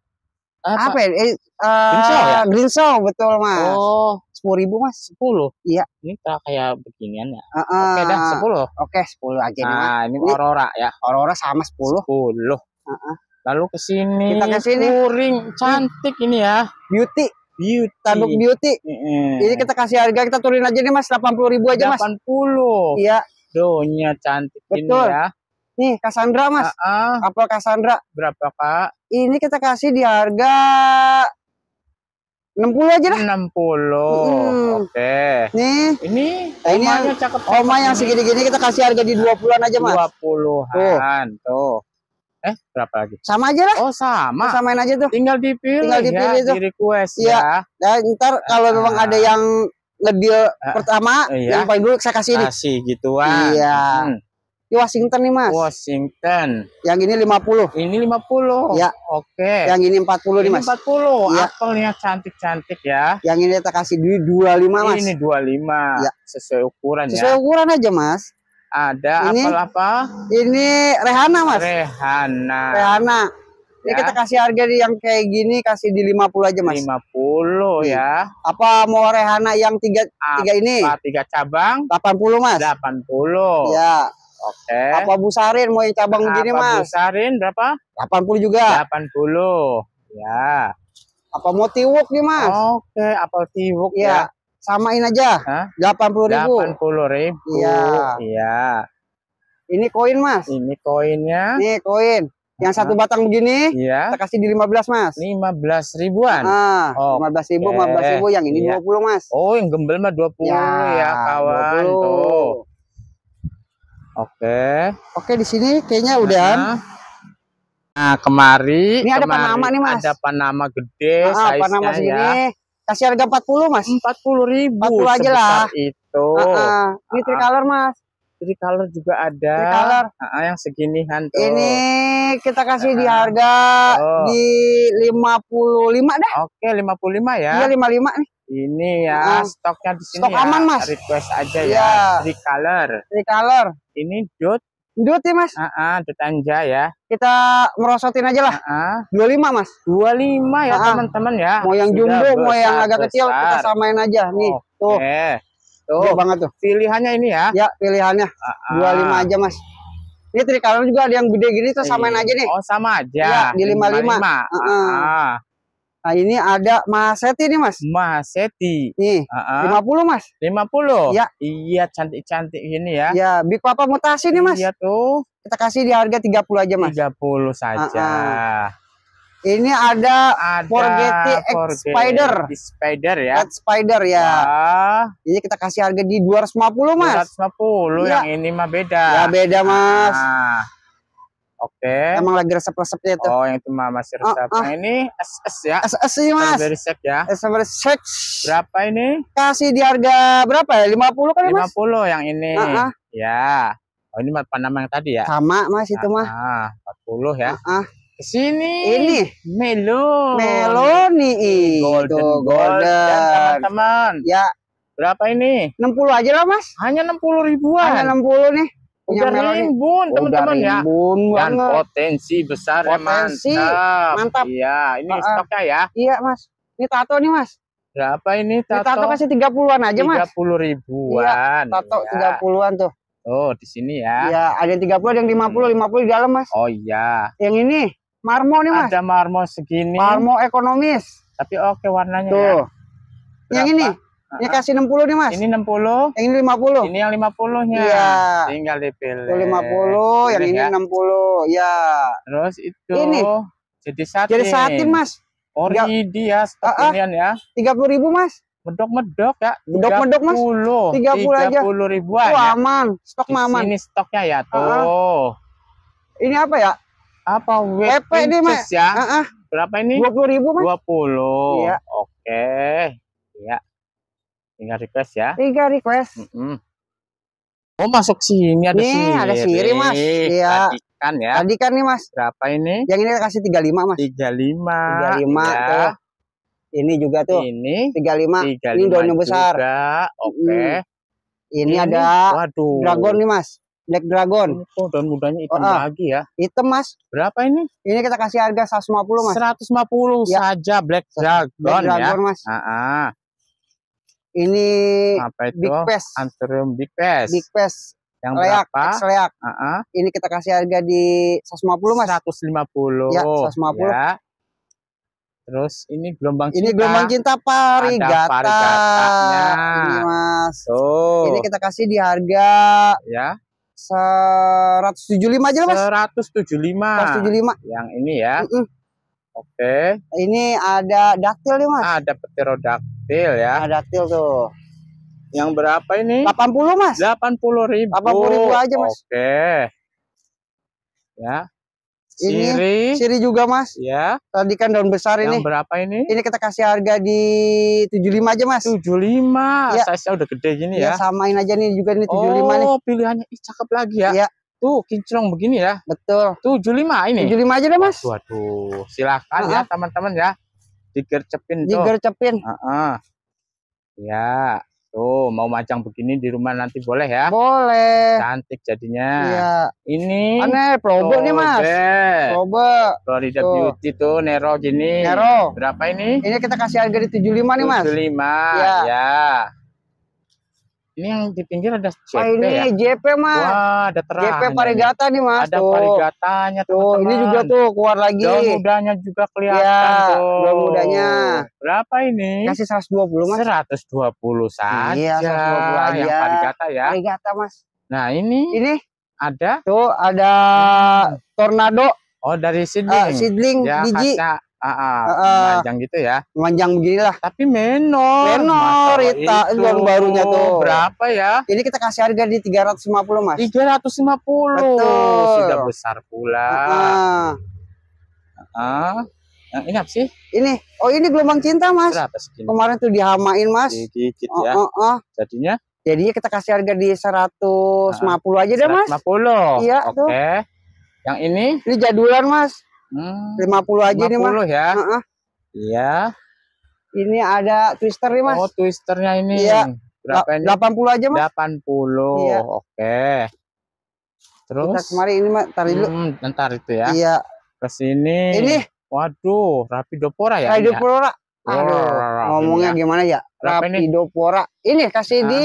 Apa, apa ya? Eh, uh, green show, ya? green show betul mas. Oh sepuluh ribu mas sepuluh iya ini kayak beginian ya uh, uh, oke dah sepuluh oke sepuluh aja nah ini, ini aurora ya aurora sama sepuluh sepuluh uh, uh. lalu kesini kita kesini kuring cantik ini ya beauty Beauty. Tanduk beauty. Mm -hmm. kita kasih harga kita turunin aja nih mas, delapan puluh ribu aja mas. Delapan puluh. Iya. Donya cantik Betul. ini ya. Nih Cassandra mas. Uh -uh. Apel Cassandra. Berapa kak? Ini kita kasih di harga enam puluh aja lah. enam puluh. Oke. Nih. Ini omanya nah, ini, cakep. Oma yang segini-gini kita kasih harga di dua an aja, Mas. dua an Tuh. tuh. Eh, berapa lagi? Sama aja lah. Oh, sama. Kita samain aja tuh. Tinggal dipilih. Tinggal ya, dipilih ya, tuh. Di request iya. ya. ya. Nah, Dan ntar kalau memang ah. ada yang ngedil uh, ah. pertama, uh, iya. yang paling dulu saya kasih ini. Kasih gituan. Iya. Hmm. Di Washington nih mas. Washington. Yang ini 50. Ini 50. Ya. Oke. Okay. Yang ini 40 ini nih mas. 40. Ya. Apelnya cantik-cantik ya. Yang ini kita kasih di 25 mas. Ini 25. Ya. Sesuai ukuran Sesuai ya. Sesuai ukuran aja mas. Ada ini, apel apa? Ini Rehana mas. Rehana. Rehana. Ini ya. kita kasih harga di yang kayak gini kasih di 50 aja mas. 50 iya. ya. Apa mau Rehana yang tiga, tiga ini? Tiga cabang. 80 mas. 80. Ya. Oke. Okay. Apa busarin mau yang cabang Apa begini, Mas? busarin berapa? 80 juga. 80. Ya. Apa mau tiwuk nih, Mas? Oke, okay. apel tiwuk ya. ya. Samain aja. Hah? 80.000. 80.000. Iya. Iya. Ini koin, Mas. Ini koinnya. Nih, koin. Yang Hah? satu batang begini, iya. kita kasih di 15, Mas. 15 ribuan. Ah, oh, 15 ribu, okay. 15 ribu. Yang ini iya. 20, Mas. Oh, yang gembel mah 20 ya, ya kawan. 20. Tuh. Oke. Oke di sini kayaknya udah. Nah, nah. nah kemari. Ini kemari, ada Panama nih mas. Ada Panama gede. Ah, Panama ya. sini. Kasih harga empat puluh mas. Empat puluh ribu. 40 aja lah. Itu. Ah, ah. Ini ah, ah. tricolor mas. Tricolor juga ada. Tricolor. Ah, ah yang segini hantu. Ini kita kasih di harga oh. di 55 dah. Oke 55 ya. Iya 55 nih. Ini ya hmm. stoknya di sini Stok ya. aman mas. Request aja ya. ya. Tricolor. color. Ini dot. Dot ya mas. Ah, uh -uh, dot anja ya. Kita merosotin aja lah. Dua uh lima -uh. mas. Dua lima ya teman-teman uh -uh. ya. Mau yang jumbo, besar, mau yang agak besar. kecil kita samain aja nih. Okay. Tuh. Tuh. Gede banget tuh. Pilihannya ini ya. Ya pilihannya. Dua uh lima aja mas. Ini tricolor juga ada yang gede gini tuh iya. samain aja nih. Oh sama aja. Ya, di lima lima. Uh Nah, ini ada Mas Seti nih, Mas. Mas Seti. Nih, uh -uh. 50, Mas. 50? Ya. Iya, cantik-cantik ini ya. Iya, Big Papa mutasi nih, Mas. Iya tuh. Kita kasih di harga 30 aja, Mas. 30 saja. Uh -uh. Ini ada, ada Forgetty X Spider. Spider ya. X Spider ya. Wah. Ya. Ini kita kasih harga di 250, Mas. 250. Ya. Yang ini mah beda. Ya, beda, Mas. Ah. Oke. Okay. Emang lagi resep-resepnya itu. Oh, yang cuma masih resep. Oh, oh. Nah, ini SS ya. SS sih, Mas. Strawberry shake ya. Strawberry shake. Berapa ini? Kasih di harga berapa ya? 50 kan, Mas? 50 yang ini. Uh ah, -huh. Ah. Ya. Oh, ini Panama yang tadi ya? Sama, Mas, itu mah. Ah, 40 ah, ya. Heeh. Uh -uh. Sini. Ini melon. Melon nih. Golden, golden. golden ya, teman-teman. Ya. Berapa ini? 60 aja lah, Mas. Hanya 60 ribuan. Hanya 60 nih. Udah rimbun teman-teman ya. Rimbun Dan banget. potensi besar ya, potensi. mantap. Mantap. Iya, ini uh, stoknya ya. Iya, Mas. Ini tato nih, Mas. Berapa ini tato? Ini tato kasih 30-an aja, Mas. 30 ribuan. Iya, tato ya. 30-an tuh. Oh, di sini ya. Iya, ada yang 30, ada yang 50, hmm. 50 di dalam, Mas. Oh iya. Yang ini marmo nih, Mas. Ada marmo segini. Marmo ekonomis. Tapi oke okay, warnanya tuh. ya. Tuh. Yang ini ini uh -huh. kasih 60 nih, Mas. Ini 60. Yang ini 50. Ini yang 50-nya. Iya. Tinggal dipilih. 50, 50, yang ini ya. 60. Ya. Terus itu ini. Jadi satin. Jadi satin, Mas. Ori dia stok uh stokinian ya. 30 ribu, Mas. Medok-medok ya. Medok-medok, Mas. 30, 30 aja. 30 ribuan. Wah, ya. aman. Stok aman. Ini stoknya ya tuh. Uh -huh. Ini apa ya? Apa WP ini, Mas? Ya. Uh -huh. Berapa ini? 20 ribu, Mas. 20. Iya. Oke. Okay. Iya. Tiga request ya. Tiga request. Mm -hmm. Oh masuk sini ada nih, siri. ada siri mas. Iya. kan ya. Tadi kan nih mas. Berapa ini? Yang ini kasih tiga lima mas. Tiga lima. Tiga lima. Iya. Ini juga tuh. Ini. Tiga lima. ini daunnya besar. Oke. Okay. Hmm. Ini, ini ada waduh. dragon nih mas. Black Dragon. Oh, daun mudanya hitam oh, lagi ya. Hitam, Mas. Berapa ini? Ini kita kasih harga seratus lima puluh Mas. Seratus lima puluh iya. saja Black Dragon Black Dragon, ya. Mas. Ah, ah. Ini apa itu? Big Pest. Anthurium Big Pest. Big Pest. Yang leak, berapa? Leak. Uh -huh. Ini kita kasih harga di 150, Mas. 150. Ya, 150. Ya. Terus ini gelombang cinta. Ini gelombang cinta parigata. Ada parigatanya. Ini Mas. Tuh. Ini kita kasih di harga ya. 175 aja, Mas. 175. 175. Yang ini ya. Mm -mm. Oke. Okay. Ini ada daktil nih, Mas. Ada pterodaktil ya. Ada daktil tuh. Yang berapa ini? 80, Mas. 80 ribu. 80 ribu aja, Mas. Oke. Okay. Ya.
Ini siri.
siri juga, Mas. Ya. Tadi kan daun besar ini. berapa ini? Ini kita kasih harga di 75 aja, Mas. 75. Ya. Size-nya udah gede gini ya. ya. samain aja nih juga ini 75 oh, nih. Oh, pilihannya Ih, cakep lagi ya. Iya. Tuh kinclong begini ya. Betul. 75 ini. 75 aja deh, Mas. Waduh, silakan uh -huh. ya teman-teman ya. Digercepin tuh. Digercepin. Uh -uh. Ya. Tuh, mau macang begini di rumah nanti boleh ya? Boleh. Cantik jadinya. Iya. Ini aneh probe nih, Mas. Probe. Florida tuh. Beauty tuh Nero gini. Nero. Berapa ini? Ini kita kasih harga di lima nih, Mas. 75. Iya. Ya. Ini yang di pinggir ada JP ah, ya? ini ya? JP mah. Wah, ada terang. JP Parigata nih mas. Ada tuh. Parigatanya tuh. Teman -teman. Ini juga tuh keluar lagi. Daun mudanya juga kelihatan ya, tuh. Daun mudanya. Berapa ini? Kasih 120 mas. 120 saja. Iya, 120 aja. Yang Parigata ya. Parigata mas. Nah ini. Ini. Ada. Tuh ada hmm. tornado. Oh dari seedling. Uh, eh, seedling ya, biji. Kaca Ah, ah, ah, panjang gitu ya. Panjang beginilah. Tapi menor. Menor itu yang barunya tuh. Berapa ya? Ini kita kasih harga di 350, Mas. 350. Betul. Sudah besar pula. Ah. Ah. Yang ini apa sih? Ini. Oh, ini gelombang cinta, Mas. Berapa segini? Kemarin tuh dihamain, Mas. Dikit ya. Oh, oh. Jadinya Jadinya kita kasih harga di 150 ah, aja deh, Mas. 150. Iya, Oke. Okay. Yang ini? Ini jadulan, Mas. Hmm, 50 aja 50 nih mah. ya. Uh -uh. Iya. Ini ada twister nih, Mas. Oh, twisternya ini. Iya. Berapa ini? 80 aja, Mas. 80. Iya. Oke. Terus Kita kemari ini, Mas, Ntar dulu. Hmm, ntar itu ya. Iya. Ke sini. Ini. Waduh, Rapidopora ya? ya? Rapidopora. Aduh, ngomongnya ini ya. gimana ya? Rapidopora. Ini kasih di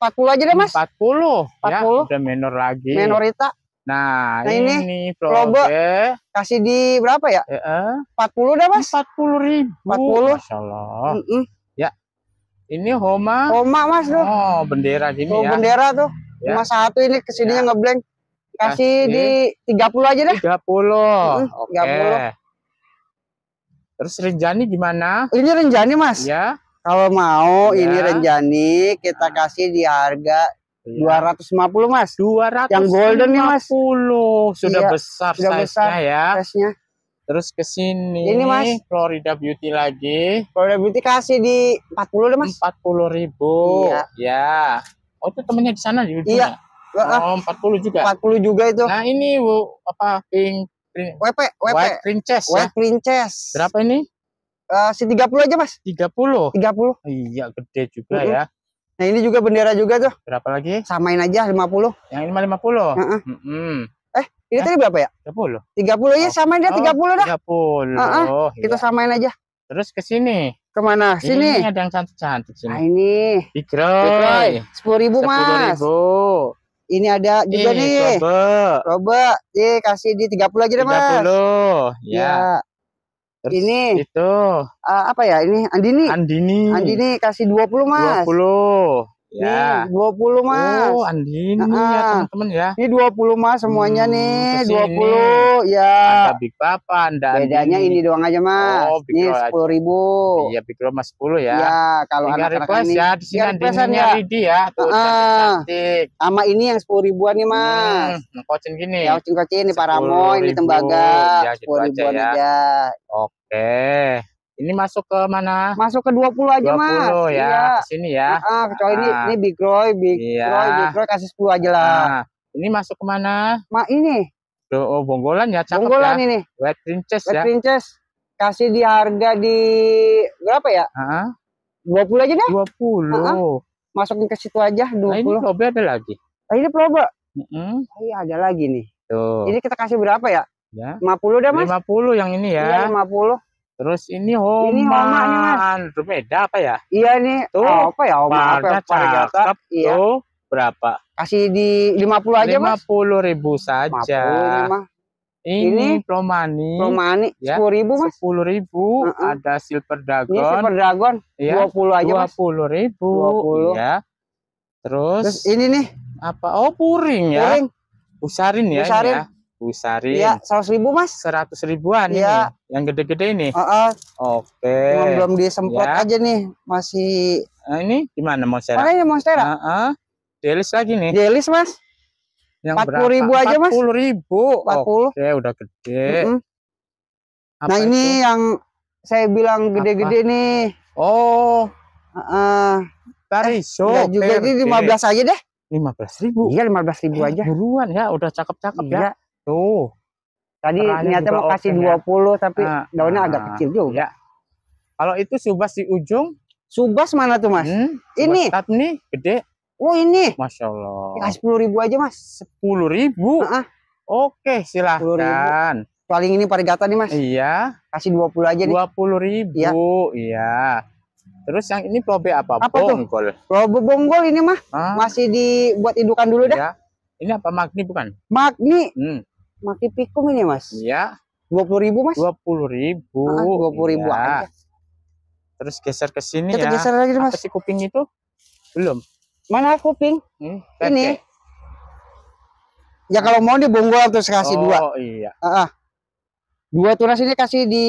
40 aja deh, Mas. 40. 40. Ya, udah menor lagi. Menorita. Nah, nah ini, ini Flobe kasih di berapa ya? Empat puluh dah mas. Empat puluh ribu. 40. Masya Allah. Mm -mm. Ya, ini Homa. Homa mas tuh. Oh bendera sini tuh, oh, ya. bendera tuh. Ya. Cuma satu ini kesininya ya. ngeblank.
Kasih Kasih di
tiga puluh aja dah. Tiga puluh. Oh, tiga 30. Terus Renjani gimana? Ini Renjani mas. Ya. Kalau mau ya. ini Renjani kita kasih di harga Iya. Dua ratus lima puluh mas. Dua ratus. Yang golden nih mas. Puluh sudah iya, besar sudah size besar ya. Size-nya. Terus ke sini. Ini mas. Florida Beauty lagi. Florida Beauty kasih di empat puluh deh mas. Empat puluh ribu. Iya. Ya. Oh itu temennya di sana di Iya. Ya? Oh, 40 juga. 40 juga itu. Nah, ini Bu apa pink WP WP White Princess White ya. Princess. Berapa ini? Eh uh, si 30 aja, Mas. 30. 30. Iya, gede juga mm -hmm. ya. Nah, ini juga bendera juga tuh. Berapa lagi? Samain aja 50. Yang ini mah 50. Heeh. Mm -mm. Eh, ini eh, tadi berapa ya? 30. 30 ya, oh. samain dia 30 dah. 30. Heeh. Uh -uh. Kita iya. samain aja. Terus ke sini. Kemana? Sini. Ini ada yang cantik-cantik sini. Nah, ini. Dikroy. Sepuluh ribu, Mas. Sepuluh ribu. Ini ada juga Ih, nih. Coba. Coba. Ih, kasih di 30 aja deh, Mas. 30. Ya. ya. Terus ini itu uh, apa ya ini Andini Andini Andini kasih dua 20 mas puluh Ya. Nih, iya, 20 Mas. Oh, Andini nah, ya teman-teman ya. Ini 20 Mas semuanya hmm, nih, kesini. 20 ya. Ada Big Papa, Anda Bedanya Andini. ini doang aja Mas. Oh, ini 10 ribu. Iya, Big Papa 10 ya. Iya, kalau anak-anak ini. request ya, di sini Andini ya. Ridi ya. Tuh, cantik cantik. Sama ini yang 10 ribuan nih Mas. Hmm, kocin gini. Ya, kocin-kocin ini paramo, ini tembaga. Ya, gitu 10 ribuan aja. Ya. aja. Oke. Ini masuk ke mana? Masuk ke 20 aja, 20 Mas. 20 ya, iya. sini ya. Ah, ah kecuali ah. ini ini Big Roy, Big iya. Roy, Big Roy kasih 10 aja lah. Ah. ini masuk ke mana? Ma ini. Oh, bonggolan ya, cakep bonggolan ya. ini. White Princess White ya. Princess. Kasih di harga di berapa ya? Heeh. Ah. 20 aja deh. 20. ah. Masukin ke situ aja 20. Nah, ini probe ada lagi. Ah, ini probe. Mm -hmm. Iya, ada lagi nih. Tuh. Ini kita kasih berapa ya? Ya. 50 deh, Mas. 50 yang ini ya. Iya, 50. Terus ini Homa. Ini Homa nih, apa ya? Iya nih. Tuh, oh, apa ya Homa? Apa ya? cakep. Iya. Tuh, berapa? Kasih di 50 aja, 50 Mas. 50 ribu saja. 50 mah. Ini, ini Plomani. Plomani ya, sepuluh 10 ribu mas. Sepuluh ribu. Uh -uh. Ada silver dragon. Ini silver dragon. Ya, dua ya, puluh aja 20 mas. Dua puluh ribu. Dua puluh. Ya. Terus, Terus ini nih apa? Oh puring ya. Puring. usarin ya. Usarin. Ya sari. Iya, seratus ribu mas. Seratus ribuan ya. ini, yang gede-gede ini. Uh -uh. Oke. belum disemprot ya. aja nih, masih. Nah, ini gimana monstera? Mana ini monstera? Uh -uh. Jelis lagi nih. Jelis mas. Yang puluh puluh ribu aja mas. puluh ribu. empat puluh, ya udah gede. Mm -hmm. nah itu? ini yang saya bilang gede-gede nih. Oh. Heeh, -uh. Tariso. Eh, juga, ini 15 aja deh. belas ribu. Iya belas ribu eh, aja. Buruan ya, udah cakep-cakep ya. iya. ya. Tuh. Tadi ternyata niatnya mau kasih ya. dua puluh tapi uh, daunnya uh, agak ah. kecil juga. Ya. Kalau itu subas di ujung? Subas mana tuh mas? Hmm, ini. Tat nih gede. Oh ini. Masya Allah. Kasih sepuluh ribu aja mas. Sepuluh ribu. Uh -uh. Oke silahkan. Paling ini parigata nih mas. Iya. Kasih dua puluh aja nih. Dua puluh ribu. Iya. iya. Terus yang ini probe apa? Apa bonggol. Probe bonggol ini mah Uh. masih dibuat indukan dulu dah. Iya. Ini apa magni bukan? Magni. Hmm maki pikum ini mas iya dua puluh ribu mas dua puluh ribu ah, dua puluh ribu ya. aja terus geser ke sini ya geser lagi mas Apa si kuping itu belum mana kuping hmm, ini ya kalau mau dibunggul terus kasih oh, dua oh iya uh -uh. dua tunas ini kasih di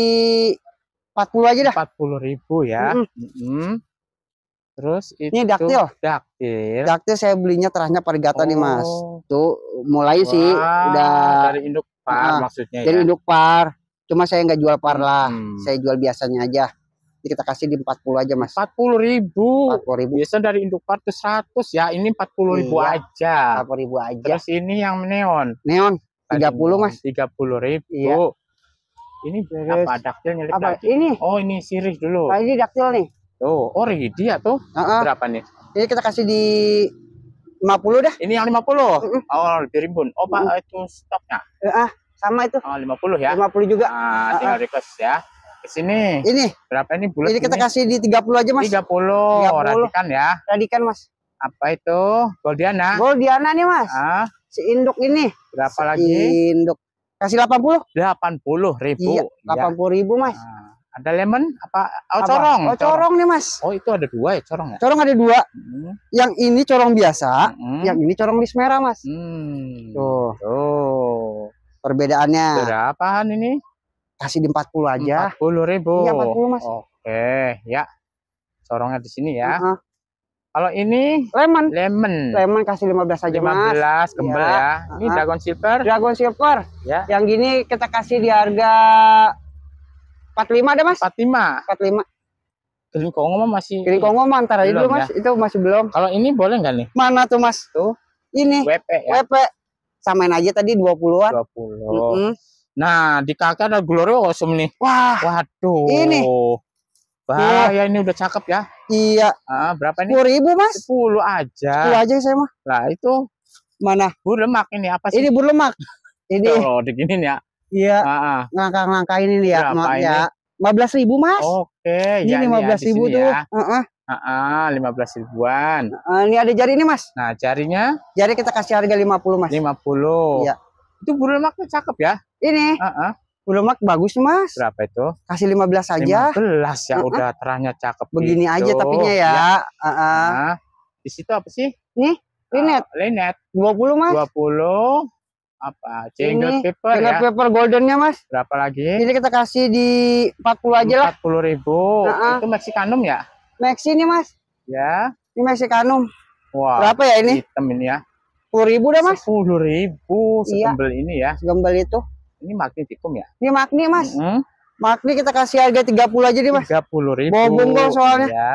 empat puluh aja dah empat puluh ribu ya mm -hmm. Mm -hmm. Terus itu ini daktil. Daktil. Daktil saya belinya terahnya Parigata oh. nih Mas. Oh. Tuh mulai Wah, sih udah dari induk par nah, maksudnya dari ya. induk par. Cuma saya nggak jual par lah. Hmm. Saya jual biasanya aja. Jadi kita kasih di 40 aja Mas. 40 ribu. 40 ribu. Biasa dari induk par tuh seratus, ya. Ini empat puluh ribu iya, aja. puluh ribu aja. Terus ini yang neon. Neon. Tiga puluh Mas. Tiga puluh ribu. Iya. Ini beres. apa daktilnya? Apa ini? Oh ini sirih dulu. Nah, ini daktil nih. Tuh, oh ready ya tuh. Uh -uh. Berapa nih? Ini kita kasih di 50 dah. Ini yang 50. Uh -uh. Oh, lebih rimbun. Oh, Pak, uh -uh. itu stoknya. Heeh, uh -uh. sama itu. Oh, 50 ya. 50 juga. Ah, uh uh tinggal request ya. Ke sini. Ini. Berapa ini bulat? Ini kita ini? kasih di 30 aja, Mas. 30. 30. Radikan ya. Radikan, Mas. Apa itu? Goldiana. Goldiana nih, Mas. Ah. Si induk ini. Berapa si lagi? Induk. Kasih 80. 80.000. Iya, 80.000, ya. ribu, Mas. Ah. Ada lemon apa? Oh, corong. Oh, corong, nih, Mas. Oh, itu ada dua ya corong ya? Corong ada dua. Hmm. Yang ini corong biasa, hmm. yang ini corong list merah, Mas. Hmm. Tuh. Tuh. Perbedaannya. Berapaan ini? Kasih di empat puluh aja. 40 ribu. Iya, 40, Mas. Oke, ya. Corongnya di sini ya. Uh -huh. Kalau ini lemon. Lemon. Lemon kasih 15 aja, 15, Mas. Lima belas ya. ya. Ini uh -huh. dragon silver. Dragon silver. Ya. Yang gini kita kasih di harga empat lima ada mas empat 45 45 Kering Kongo mah masih Kering Kongo mah antara mas ya? itu masih belum kalau ini boleh nggak nih mana tuh mas tuh ini WP ya? WP samain aja tadi dua puluh 20, -an. 20. Mm nah di kakak ada Glory Awesome nih wah waduh ini wah ya ini udah cakep ya iya ah, berapa ini 10 ribu mas 10 aja 10 aja saya mah lah itu mana Burlemak ini apa sih ini burlemak. ini oh, nih ya Iya. Langkah-langkah ini nih ya, Berapa ya, ini? ya. 15 ribu mas. Oke. Ini ya, lima belas ya, ribu tuh. Ya. Uh-uh. Uh-uh, ribuan. Uh, ini ada jari ini mas. Nah jarinya? Jari kita kasih harga lima puluh mas. Lima puluh. Iya. Itu bulu lemaknya cakep ya? Ini. Uh-uh. Bulu lemak bagus mas. Berapa itu? Kasih 15 aja. 15 ya uh-uh. udah terangnya cakep. Begini gitu. aja tapinya ya. ya. Uh-uh. Nah, di situ apa sih? Nih. Linet. Uh, linet. puluh mas. Dua puluh apa cenggot paper cenggot ya. paper goldennya mas berapa lagi Ini kita kasih di 40 aja lah 40 ribu nah, itu mexicanum ya maxi ini mas ya ini mexicanum Wah, berapa ya ini hitam ini ya 10 ribu dah mas 10 ribu iya. segembel iya, ini ya segembel itu ini magnetikum ya ini magni mas mm -hmm. magni kita kasih harga 30 aja deh mas 30 ribu bawa bungkul soalnya ya.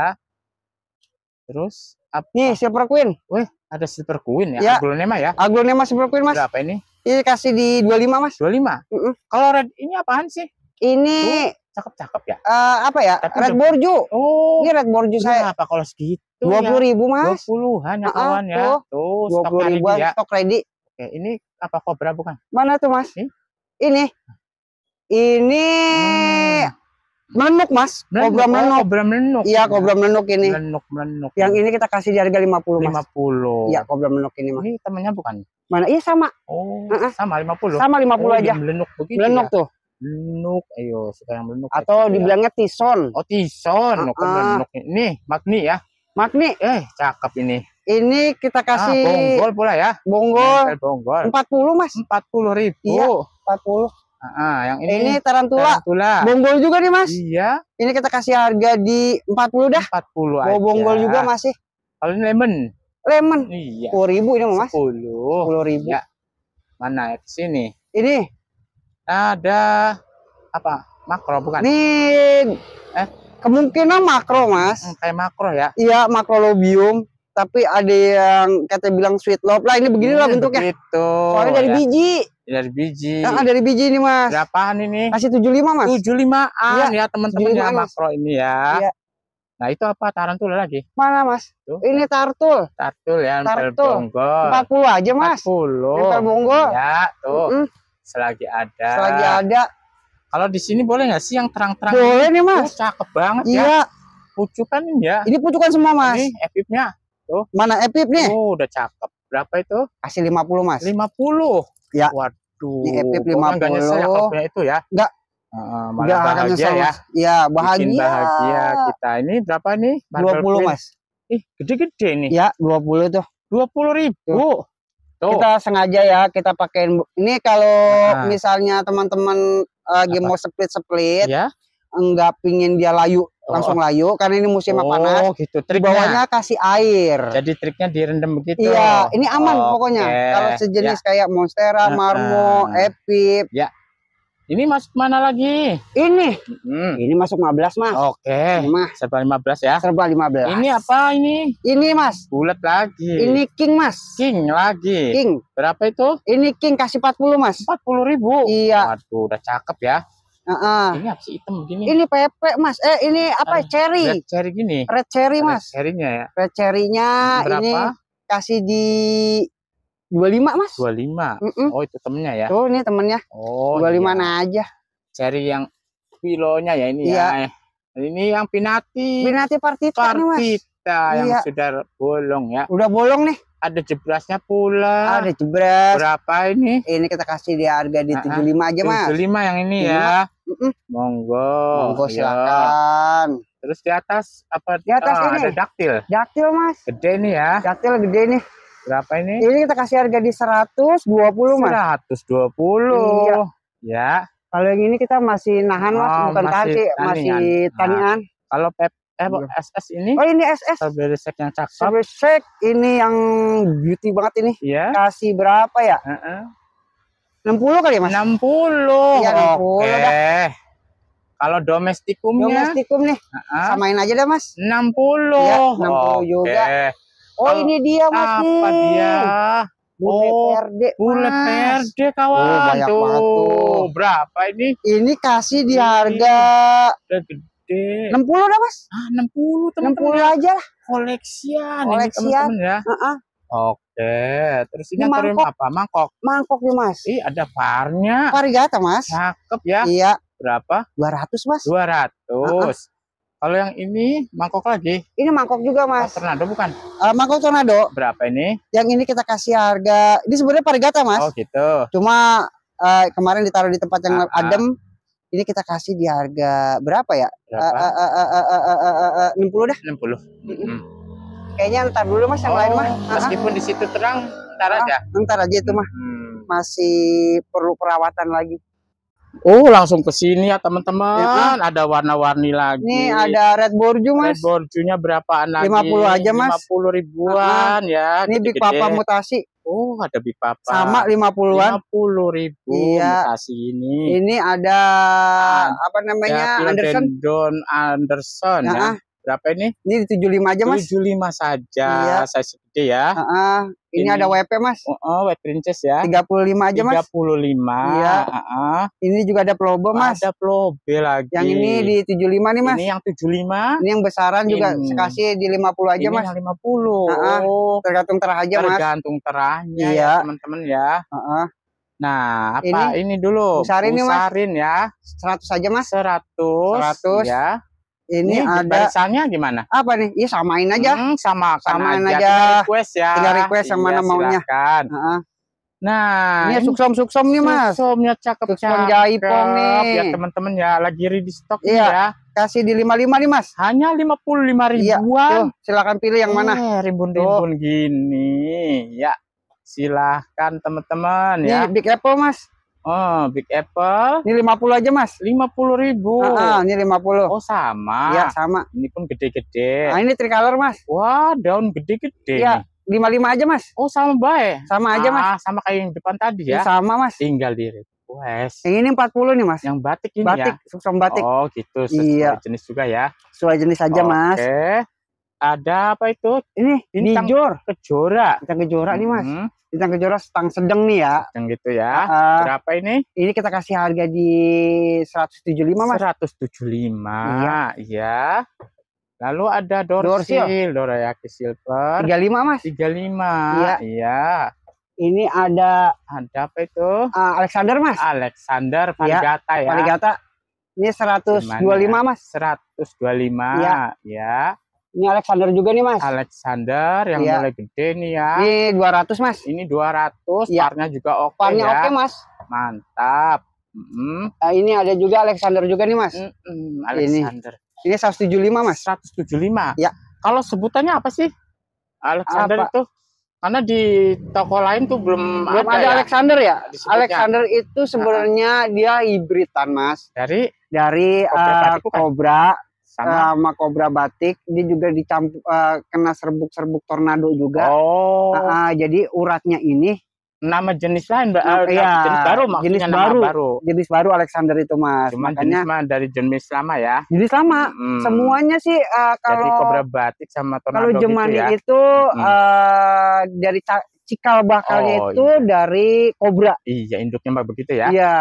terus apa? nih silver queen wih ada silver queen ya, iya. ya. aglonema ya aglonema silver queen mas berapa ini ini iya, kasih di 25, Mas. 25. Mm -mm. Kalau red ini apaan sih? Ini cakep-cakep ya? Uh, apa ya? Tapi red borju. Oh. Ini red borju saya. Apa kalau segitu? 20 ya? ribu mas. Dua puluhan ya kawan ya. Tuh, dua puluh ribuan ya. stok ready. Oke, ini apa kobra bukan? Mana tuh mas? Ini. Ini. Ini hmm. Menuk mas, melenuk, kobra melenuk. Oh, kobra melenuk. Iya kobra menuk ini. Menuk menuk. Yang ini kita kasih di harga lima puluh mas. Lima puluh. Iya kobra menuk ini mas. Ini temannya bukan? Mana? Iya sama. Oh. Uh -uh. Sama lima puluh. Sama lima puluh oh, aja. Menuk begitu. Ya? Menuk ya? tuh. Menuk, ayo sekarang menuk. Atau gitu ya. dibilangnya tison. Oh tison, uh -uh. menuk Ini magni ya. Magni. Eh cakep ini. Ini kita ah, kasih. Ah, bonggol pula ya. Bonggol. Bonggol. Empat puluh mas. Empat puluh ribu. Iya. Empat puluh. Ah, yang ini, ini tarantula. tarantula. Bonggol juga nih, Mas. Iya. Ini kita kasih harga di 40 dah. 40 aja. Oh, bonggol juga masih. Kalau ini lemon. Lemon. Iya. 10 ribu ini, Mas. 10. 10 ribu. Ya. Mana ya? Sini. Ini. Ada apa? Makro bukan? Ini Eh, kemungkinan makro, Mas. Hmm, kayak makro ya. Iya, makro makrolobium tapi ada yang kata bilang sweet love lah ini beginilah hmm, bentuknya. Begitu. Soalnya dari ya. biji dari biji. Ah, ah, dari biji ini mas. Berapaan ini? Masih 75 mas. 75an ya, ya teman-teman ya makro ini ya. ya. Nah itu apa tarantula lagi? Mana mas? Tuh. Ini tartul. Tartul ya. Tartul. bonggol. 40 aja mas. 40. Empal bonggol. Ya tuh. Mm -hmm. Selagi ada. Selagi ada. Kalau di sini boleh nggak sih yang terang-terang? Boleh nih mas. Oh, cakep banget ya. iya. ya. Pucukan ya. Ini pucukan semua mas. Ini epipnya. Tuh. Mana epip nih? Oh udah cakep. Berapa itu? Kasih 50 mas. 50. Ya. Waduh. Di FTP 50. Enggak punya itu ya. Enggak. Uh, malah Gak bahagia ya. Iya, bahagia. Bikin bahagia kita. Ini berapa nih? Bandel 20, print. Mas. Ih, gede-gede nih. Ya, 20 tuh. 20 ribu. Tuh. Tuh. Kita sengaja ya, kita pakai Ini kalau nah. misalnya teman-teman eh, lagi Apa? mau split-split, ya? enggak pingin dia layu oh. langsung layu karena ini musim oh, panas. Oh gitu. Trik bawahnya kasih air. Jadi triknya direndam begitu. Iya, ini aman oh, pokoknya. Okay. Kalau sejenis ya. kayak monstera, marmo, -huh. epip. Ya. Ini masuk mana lagi? Ini. Hmm. Ini masuk 15, Mas. Oke. Okay. Serba 15 ya. Serba 15. Ini apa ini? Ini, Mas. Bulat lagi. Ini king, Mas. King lagi. King. Berapa itu? Ini king kasih 40, Mas. 40 ribu. Iya. Waduh, udah cakep ya. Uh-uh. Ini apa sih hitam gini? Ini pepe mas. Eh ini apa? Uh, cherry. Red cherry gini. Red cherry mas. Red cherrynya ya. Red cherrynya ini kasih di dua lima mas. 25. Mm -mm. Oh itu temennya ya. Tuh ini temennya. Oh. dua lima iya. aja. Cherry yang pilonya ya ini iya. ya. Eh, ini yang pinati. Pinati partita, partita mas. Partita yang iya. sudah bolong ya. Udah bolong nih ada jebrasnya pula. Ada jebras. Berapa ini? Ini kita kasih di harga di tujuh lima aja, Mas. Tujuh lima yang ini 75. ya. Monggo. Monggo iya. silakan. Terus di atas apa? Di atas oh, ini. Ada daktil. Daktil mas. Gede nih ya. Daktil gede nih. Berapa ini? Ini kita kasih harga di seratus dua puluh mas. Seratus dua puluh. Iya. Ya. Kalau yang ini kita masih nahan mas, oh, bukan masih tadi, masih tanian. Nah. Kalau pep eh SS iya. ini? Oh ini SS. Strawberry shake yang cakep. Strawberry shake ini yang beauty banget ini. Iya. Yeah. Kasih berapa ya? Uh -uh. Enam puluh kali ya, Mas? Enam puluh. 60 iya, Oke. dah. Kalau domestikumnya? Domestikum nih. Uh -huh. Samain aja deh, Mas. Enam puluh. 60 iya, Oke. juga. Oh, ini dia, Mas. Apa nih. dia? Bulet oh, bulet bule perde kawan oh, tuh. tuh. Berapa ini? Ini kasih di harga Udah gede. 60 dah, Mas. Ah, 60 teman-teman. 60 aja lah. Koleksian, koleksian. Ini, temen -temen, ya. Uh -uh. Oke, terus ini, ini mangkok. apa? Mangkok. Mangkok nih, Mas. Ih, ada parnya. Parigata Mas. Cakep ya. Iya. Berapa? 200, Mas. 200. Uh -uh. Kalau yang ini mangkok lagi? Ini mangkok juga mas. Oh, tornado bukan? Uh, mangkok tornado. Berapa ini? Yang ini kita kasih harga. Ini sebenarnya parigata mas. Oh gitu. Cuma uh, kemarin ditaruh di tempat yang uh ah, -huh. Ah. adem. Ini kita kasih di harga berapa ya? Berapa? Eh, enam puluh deh. Enam puluh. Mm -hmm kayaknya ntar dulu mas yang oh, lain mah meskipun di situ terang ntar ah, aja ntar aja itu mah hmm. masih perlu perawatan lagi Oh langsung ke sini ya teman-teman. Ya, Ada warna-warni lagi. Ini ada red borju mas. Red borjunya berapaan lagi? puluh aja mas. 50 ribuan ya. Ini Big Papa mutasi. Oh ada Big Papa. Sama 50-an. 50 ribu iya. mutasi ini. Ini ada nah, apa namanya ya, Anderson. Don Anderson nah, ya berapa ini? Ini di 75 aja, Mas. 75 saja. Iya. Size gede ya. Uh -uh. Ini, ini ada WP, Mas. Uh -uh, white princess ya. 35 aja, Mas. 35. Iya. Uh -uh. Ini juga ada plobo, Mas. Ada plobe lagi. Yang ini di 75 nih, Mas. Ini yang 75. Ini yang besaran ini. juga sekasih di 50 aja, ini Mas. Ini yang 50. Uh -uh. Tergantung terah aja, Mas. Tergantung terahnya ya, iya. ya, teman-teman ya. Uh -uh. Nah, apa ini, ini dulu? Usarin, usarin nih, Mas. ya. 100 aja, Mas. 100. 100 ya ini, ini ada barisannya gimana? Apa nih? Iya samain aja. Hmm, sama samain aja. request ya. Tinggal request yang mana iya, maunya. Uh -huh. Nah, ini suksom suksom nih mas. Suksomnya cakep suksom jaipong nih. Ya teman-teman ya lagi di stok iya. ya. Kasih di lima lima nih mas. Hanya lima puluh lima ribuan. Iya, tuh, silakan pilih yang mana. Eh, ribun ribun tuh. gini ya. Silahkan teman-teman ya. Big Apple mas. Oh, Big Apple. Ini 50 aja, Mas. 50 ribu. Nah, uh, ini 50. Oh, sama. Iya, sama. Ini pun gede-gede. Nah, ini tricolor, Mas. Wah, daun gede-gede. Iya. lima lima aja, Mas. Oh, sama baik. Sama aja, Mas. Ah, sama kayak yang depan tadi ya. Iya, sama, Mas. Tinggal di request. Yang ini 40 nih, Mas. Yang batik ini batik, ya. Batik, batik. Oh, gitu. Sesuai iya. jenis juga ya. Sesuai jenis aja, okay. Mas. Oke ada apa itu? Ini ini Dijor. kejora. Bintang kejora hmm. nih mas. Bintang kejora stang sedang nih ya. Yang gitu ya. Uh, Berapa ini? Ini kita kasih harga di seratus tujuh lima mas. Seratus tujuh 175. Iya. Iya. Lalu ada dorsil, dorsil. dorayaki silver. lima mas. 35. Iya. Iya. Ini ada ada apa itu? Uh, Alexander mas. Alexander iya. Panigata ya. ya. Panigata. Ini 125 lima mas. Seratus dua lima. Iya. Iya. Ini Alexander juga nih mas. Alexander yang iya. mulai gede nih ya. Ini 200 mas. Ini 200. Iya. Parnya juga oke okay, ya. oke okay, mas. Mantap. Mm nah, ini ada juga Alexander juga nih mas. Mm -hmm. Alexander. Ini, ini 175 mas. 175. Ya. Kalau sebutannya apa sih? Alexander apa? itu karena di toko lain tuh belum, belum ada, ada ya? Alexander ya. Disebutnya. Alexander itu sebenarnya nah. dia hibridan mas. Dari dari Kobra, uh, Cobra eh, sama, eh, sama kobra batik dia juga dicampur uh, eh, kena serbuk-serbuk tornado juga oh uh, uh, jadi uratnya ini nama jenis lain nah, uh, iya, jenis baru maksudnya jenis nama baru, baru jenis baru Alexander itu mas Cuman makanya jenis mah dari jenis lama ya jenis lama hmm. semuanya sih uh, kalau jadi kobra batik sama tornado kalau gitu Jemani gitu ya. itu hmm. dari cikal bakalnya oh, itu iya. dari kobra iya induknya mah begitu ya iya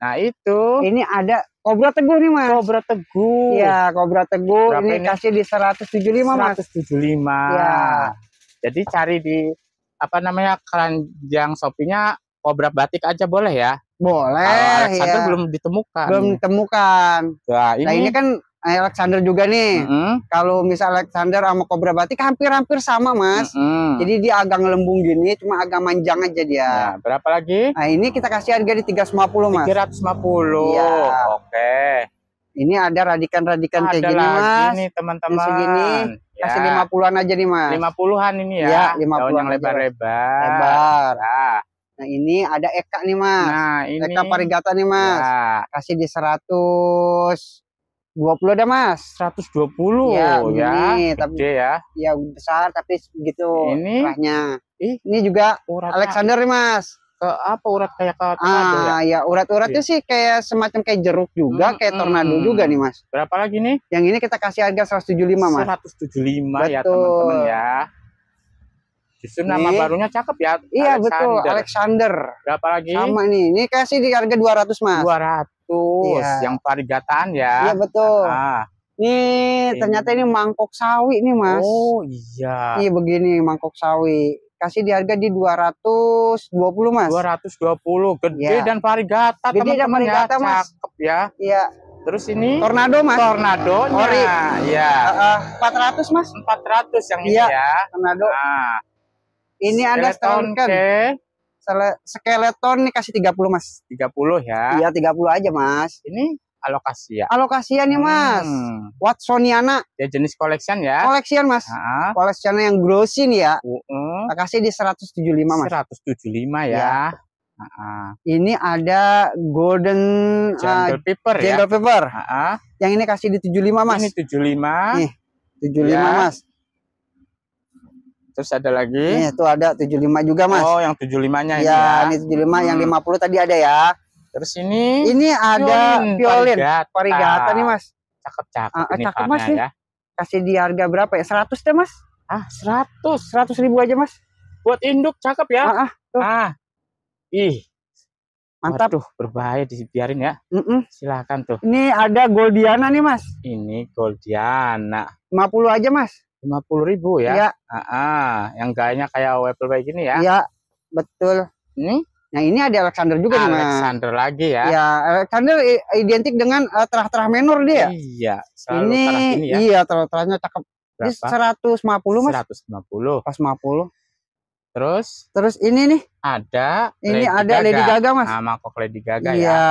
nah itu ini ada Kobra Teguh nih mas. Kobra Teguh. Iya, Kobra Teguh ini, ini kasih di 175 mas. 175. Iya. Jadi cari di apa namanya keranjang shopee Kobra Batik aja boleh ya? Boleh. Iya. Alexander ya. belum ditemukan. Belum ditemukan. Nah, nah ini, nah, ini kan Alexander juga nih. Mm -hmm. Kalau misal Alexander sama Kobra Batik hampir-hampir sama, Mas. Mm -hmm. Jadi dia agak ngelembung gini, cuma agak manjang aja dia. Nah, berapa lagi? Nah, ini kita kasih harga di 350, Mas. 350. Iya. Oke. Ini ada radikan-radikan kayak gini, Mas. Ini teman-teman. Segini. Ya. Kasih lima puluhan aja nih, Mas. Lima puluhan ini ya. Iya, lima puluhan yang lebar-lebar. Lebar. Nah. nah, ini ada Eka nih, Mas. Nah, ini Eka Parigata nih, Mas. Ya. Kasih di seratus dua puluh ada mas 120 ya, ya ini, gede tapi ya ya besar tapi begitu ini rahnya. ini juga Alexander nih mas ke apa urat kayak ke tornado ya? ah, ya? ya urat-uratnya iya. sih kayak semacam kayak jeruk juga, hmm, kayak hmm, tornado hmm. juga nih Mas. Berapa lagi nih? Yang ini kita kasih harga 175 Mas. 175 ya, betul. ya teman-teman ya. Justru nih. nama barunya cakep ya. Iya Alexander. betul, Alexander. Berapa lagi? Sama nih, ini kasih di harga 200 Mas. 200, iya. yang parigataan ya. Iya betul. Ah. Nih, ini. ternyata ini mangkok sawi nih, Mas. Oh, iya. Iya begini mangkok sawi kasih di harga di 220 mas 220 gede ya. dan varigata gede dan varigata ya. mas cakep ya iya terus ini tornado mas tornado ori ya uh, uh, 400 mas 400 yang ini ya, ya. tornado nah. ini ada setahun kan skeleton nih kasih 30 mas 30 ya iya 30 aja mas ini Alokasia. Ya? Alokasia nih mas. Hmm. Watsoniana. Ya jenis koleksian ya. Koleksian mas. -huh. Koleksian yang grosin ya. Uh -huh. kasih di 175 mas. 175 ya. ya. Uh -huh. Ini ada golden jungle eh, uh, paper ya. Jungle paper. Uh -huh. Yang ini kasih di 75 mas. Ini 75. Nih, 75 ya. mas. Terus ada lagi. Nih, tuh ada 75 juga mas. Oh, yang 75-nya ya, ya. Ini ya, ini 75 hmm. yang 50 tadi ada ya. Terus ini ini ada violin parigata. nih Mas. Cakep-cakep uh, ini cakep Mas ya. ya. Kasih di harga berapa ya? Seratus deh Mas. Ah, seratus seratus ribu aja Mas. Buat induk cakep ya. Ah, ah, ah. Ih. Mantap. tuh berbahaya dibiarin ya. Mm -mm. Silakan tuh. Ini ada Goldiana nih Mas. Ini Goldiana. 50 aja Mas. 50 ribu ya. Iya. Ah, ah. yang gayanya kayak webel kayak gini ya. Iya, betul. Ini Nah ini ada Alexander juga Alexander nih Alexander lagi ya. Ya Alexander identik dengan terah terah-terah menor dia. Iya. Ini, ini ya. iya terah-terahnya cakep. Berapa? Ini 150 mas. 150. Pas 50. Terus? Terus ini nih. Ada. Ini Lady ada Gaga. Lady Gaga mas. Nama kok Lady Gaga iya. ya.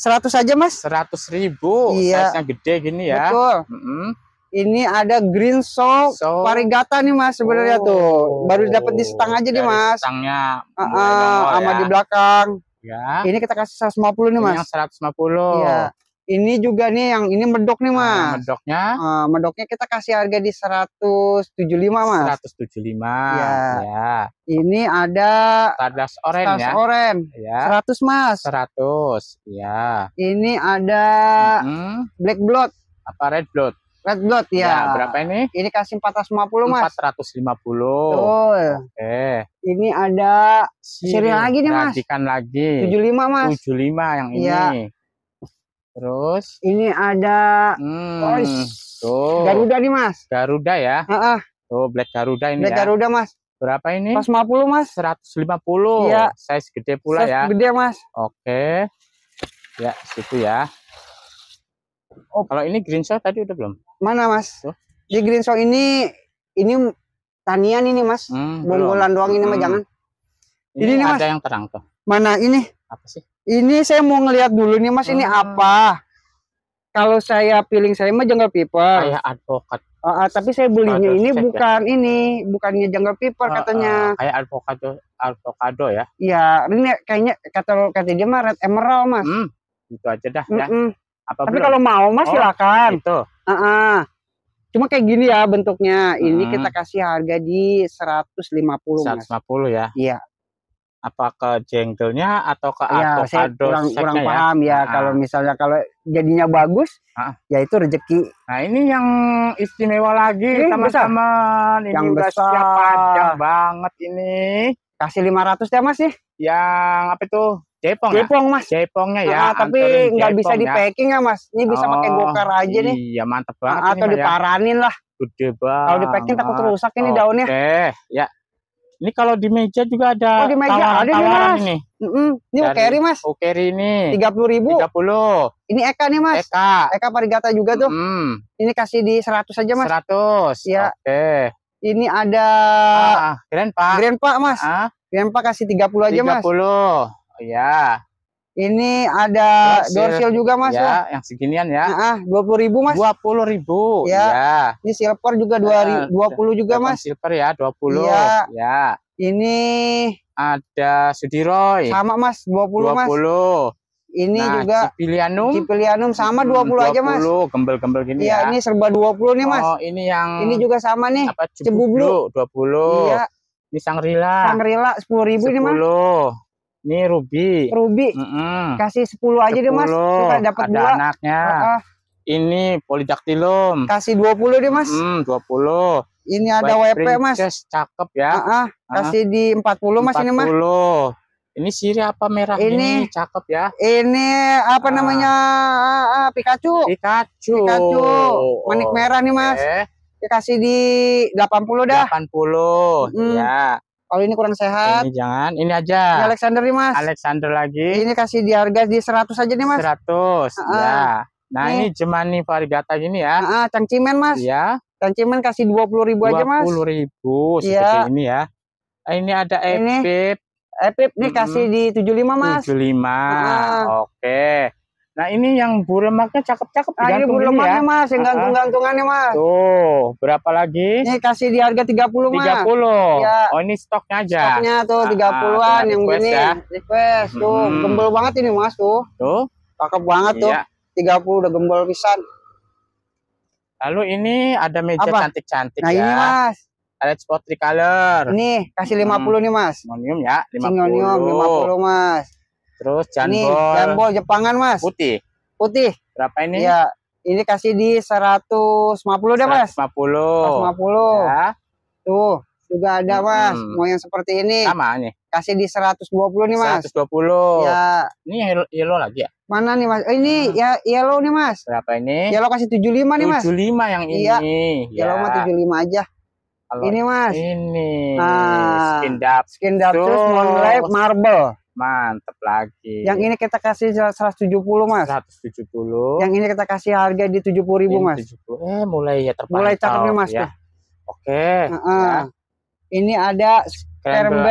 Iya. 100 aja mas. Seratus ribu. Iya. Size-nya gede gini ya. Betul. Mm -hmm. Ini ada green soap so, varigata nih Mas sebenarnya oh, tuh. Baru dapat di setang aja nih Mas. Setangnya. uh, uh, sama ya. di belakang. Ya. Ini kita kasih 150 nih Mas. Ini yang 150. Iya. Ini juga nih yang ini medok nih nah, Mas. Nah, medoknya? Uh, medoknya kita kasih harga di 175 Mas. 175. Iya. Ya. Ini ada Stardust oren ya. oren. Ya. 100 Mas. 100. Iya. Ini ada mm -hmm. Black Blood apa red blood Red Blood ya. ya. Berapa ini? Ini kasih 450 mas. 450. Betul. Oke. Eh. Ini ada seri lagi nih mas. Radikan lagi. 75 mas. 75 yang ini. Ya. Terus. Ini ada. Hmm. Oh, tuh. Garuda nih mas. Garuda ya. Uh -uh. Tuh Black Garuda ini Black ya. Garuda mas. Berapa ini? 150 mas. 150. Iya. Size gede pula Size ya. gede mas. Oke. Ya situ ya. Oh. Kalau ini green shot tadi udah belum? mana mas? Huh? Di Green Show ini ini tanian ini mas, hmm, bonggolan doang ini hmm. mah jangan. Ini, ini nih, mas. ada yang terang tuh. Mana ini? Apa sih? Ini saya mau ngelihat dulu nih mas, hmm. ini apa? Kalau saya feeling saya mah jungle piper. Kayak advokat. Uh, uh, tapi saya belinya ini ya. bukan ya. ini, bukannya jungle piper uh, ah, katanya. Uh, kayak advokat avocado ya? Iya, ini kayaknya kata kata dia mah red emerald mas. Hmm, itu aja dah. Mm -mm. Ya. Apa tapi kalau mau mas oh, silakan. Itu uh -uh. Cuma kayak gini ya bentuknya. Ini hmm. kita kasih harga di 150. 150 mas. ya. Iya. Apa ke jengkelnya atau ke iya, ya, avocado? kurang, kurang paham ya, ya Nah. kalau misalnya kalau jadinya bagus, nah. ya itu rezeki. Nah ini yang istimewa lagi sama-sama. Ini, ini yang udah besar. siap panjang banget ini. Kasih 500 ya mas sih? Ya? Yang apa itu? Cepong. Cepong, ya? Mas. Cepongnya ya. Nah, tapi nggak bisa ya. di packing ya, Mas. Ini bisa oh, pakai gokar aja nih. Iya, mantep banget. Nah, atau ah, ya. diparanin ya. lah. Gede banget. Kalau di packing takut rusak ini okay. daunnya. Oke, ya. Ini kalau di meja juga ada. Oh, di meja tawaran, ada tawaran nih, Mas. Ini, mm -hmm. ini Dari, Okeri, Mas. Okeri ini. puluh ribu. Tiga puluh. Ini Eka nih, Mas. Eka. Eka Parigata juga tuh. Mm. Ini kasih di seratus aja, Mas. Seratus. Ya. Oke. Okay. Ini ada ah, Grandpa. Ah, Grandpa, Mas. Ah. Grandpa kasih tiga puluh aja, 30. Mas. puluh. Ya. Ini ada iya, door seal juga mas ya, ya. yang seginian ya. ah Dua puluh ribu mas. Dua puluh ribu. Ya. ya. Ini silver juga dua dua puluh juga mas. Silver ya dua puluh. Ya. ya. Ini ada Sudiroy. Sama mas dua puluh mas. Dua puluh. Ini nah, juga Cipilianum. Cipilianum sama hmm, dua puluh aja mas. gembel-gembel gini iya, ya. Iya ini serba dua puluh nih mas. Oh ini yang. Ini juga sama nih. cebu cebublu. 20. Iya. Ini sangrila. Sangrila sepuluh ribu 10. nih mas. 10. Ini Ruby. Ruby. Mm -hmm. Kasih 10 aja 10. deh, Mas. Kita dapat dua. anaknya. Uh -uh. Ini polidaktilum. Kasih 20 deh, Mas. Mm, 20. Ini ada White WP, princess, Mas. cakep ya. Uh -uh. Kasih uh -huh. di 40, Mas 40. ini, Mas. 40. Ini siri apa merah ini, ini cakep ya. Ini apa uh. namanya? Uh, uh, Pikachu. Pikachu. Pikachu. Oh, Manik Oh, merah nih, Mas. Okay. Kasih di 80 dah. 80. Mm. Ya. Kalau ini kurang sehat. Ini jangan. Ini aja. Ini Alexander nih mas. Alexander lagi. Ini kasih di harga di 100 aja nih mas. 100. Uh -uh. Ya. Nah nih. ini cemani varigata gini ya. Uh -uh, cangcimen mas. Ya. Cangcimen kasih 20 ribu 20 aja mas. 20 ribu seperti ya. ini ya. Eh, ini ada epip. Ini. Epip nih hmm. kasih di 75 mas. 75. Uh -uh. Oke. Okay. Nah ini yang buremaknya cakep-cakep nah, ini buremaknya ya. mas, yang gantung-gantungannya mas. Tuh, berapa lagi? Ini kasih di harga 30 mas. 30? Ya. Oh ini stoknya aja? Stoknya tuh 30-an ah, yang begini. Ya. Request tuh, hmm. gembel banget ini mas tuh. Tuh? Cakep banget iya. tiga 30 udah gembel pisan. Lalu ini ada meja cantik-cantik nah, ya. Nah ini mas. Ada spot tricolor. Ini kasih 50 hmm. nih mas. Monium ya, 50. Singonium 50 mas. Terus jambol. Ini jambol Jepangan, Mas. Putih. Putih. Berapa ini? Iya, ini kasih di 150 deh, Mas. 150. 150. Ya. Tuh, juga ada, Mas. Mau yang seperti ini. Sama nih. Kasih di 120 nih, Mas. 120. Ya. Ini yellow, lagi ya? Mana nih, Mas? Eh, ini hmm. ya yellow nih, Mas. Berapa ini? Yellow kasih 75 nih, Mas. 75 yang ini. Iya. Ya. Yellow ya. mah 75 aja. Halo. ini mas, ini nah, skin dap, skin dap terus mulai marble. Mantep lagi. Yang ini kita kasih 170 mas. 170. Yang ini kita kasih harga di 70 ribu mas. 70. Eh mulai ya terpantau. Mulai cakep nih mas. Ya. Oke. Okay. Uh -uh. ya. Ini ada Scramble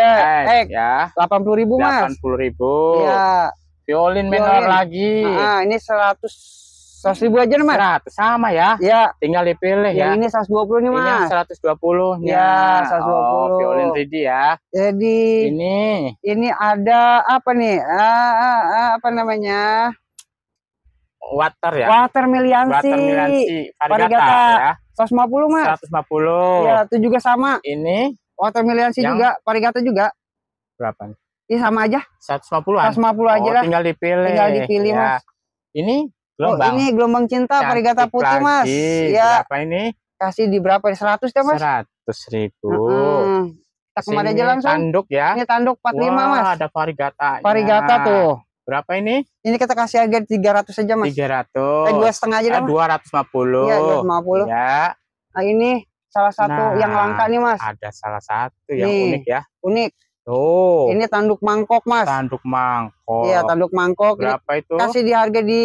X ya. 80 ribu mas. 80 ribu. Ya. Violin menor lagi. Uh -uh. Ini 100 seratus ribu aja nih mas seratus sama ya ya tinggal dipilih yang ya ini seratus dua puluh nih mas seratus dua puluh ya seratus dua puluh violin 3 ya jadi ini ini ada apa nih ah, ah, ah, apa namanya Water ya. Water Miliansi. Water Miliansi. Parigata, Parigata ya. 150 mas. puluh Iya, itu juga sama. Ini. Water Miliansi yang... juga. Parigata juga. Berapa? nih? Iya sama aja. 150 lima puluh aja oh, lah. Tinggal dipilih. Tinggal dipilih ya. mas. Ini Oh, gelombang. Oh, ini gelombang cinta Parigata Putih, Mas. Ya. Berapa ini? Kasih di berapa? seratus 100 ya, Mas? 100 ribu. Hmm. kemana kemarin aja langsung. Tanduk ya. Ini tanduk empat lima Mas. ada Parigata. Parigata tuh. Berapa ini? Ini kita kasih harga ratus aja, Mas. 300. Eh, dua setengah aja eh, Dua ratus lima puluh. Iya, Lima puluh. Ya. Nah, ini salah satu nah, yang langka nah, nih, Mas. Ada salah satu yang nih, unik ya. Unik. Oh. Ini tanduk mangkok, Mas. Tanduk mangkok. Iya, tanduk mangkok. Berapa ini itu? Kasih di harga di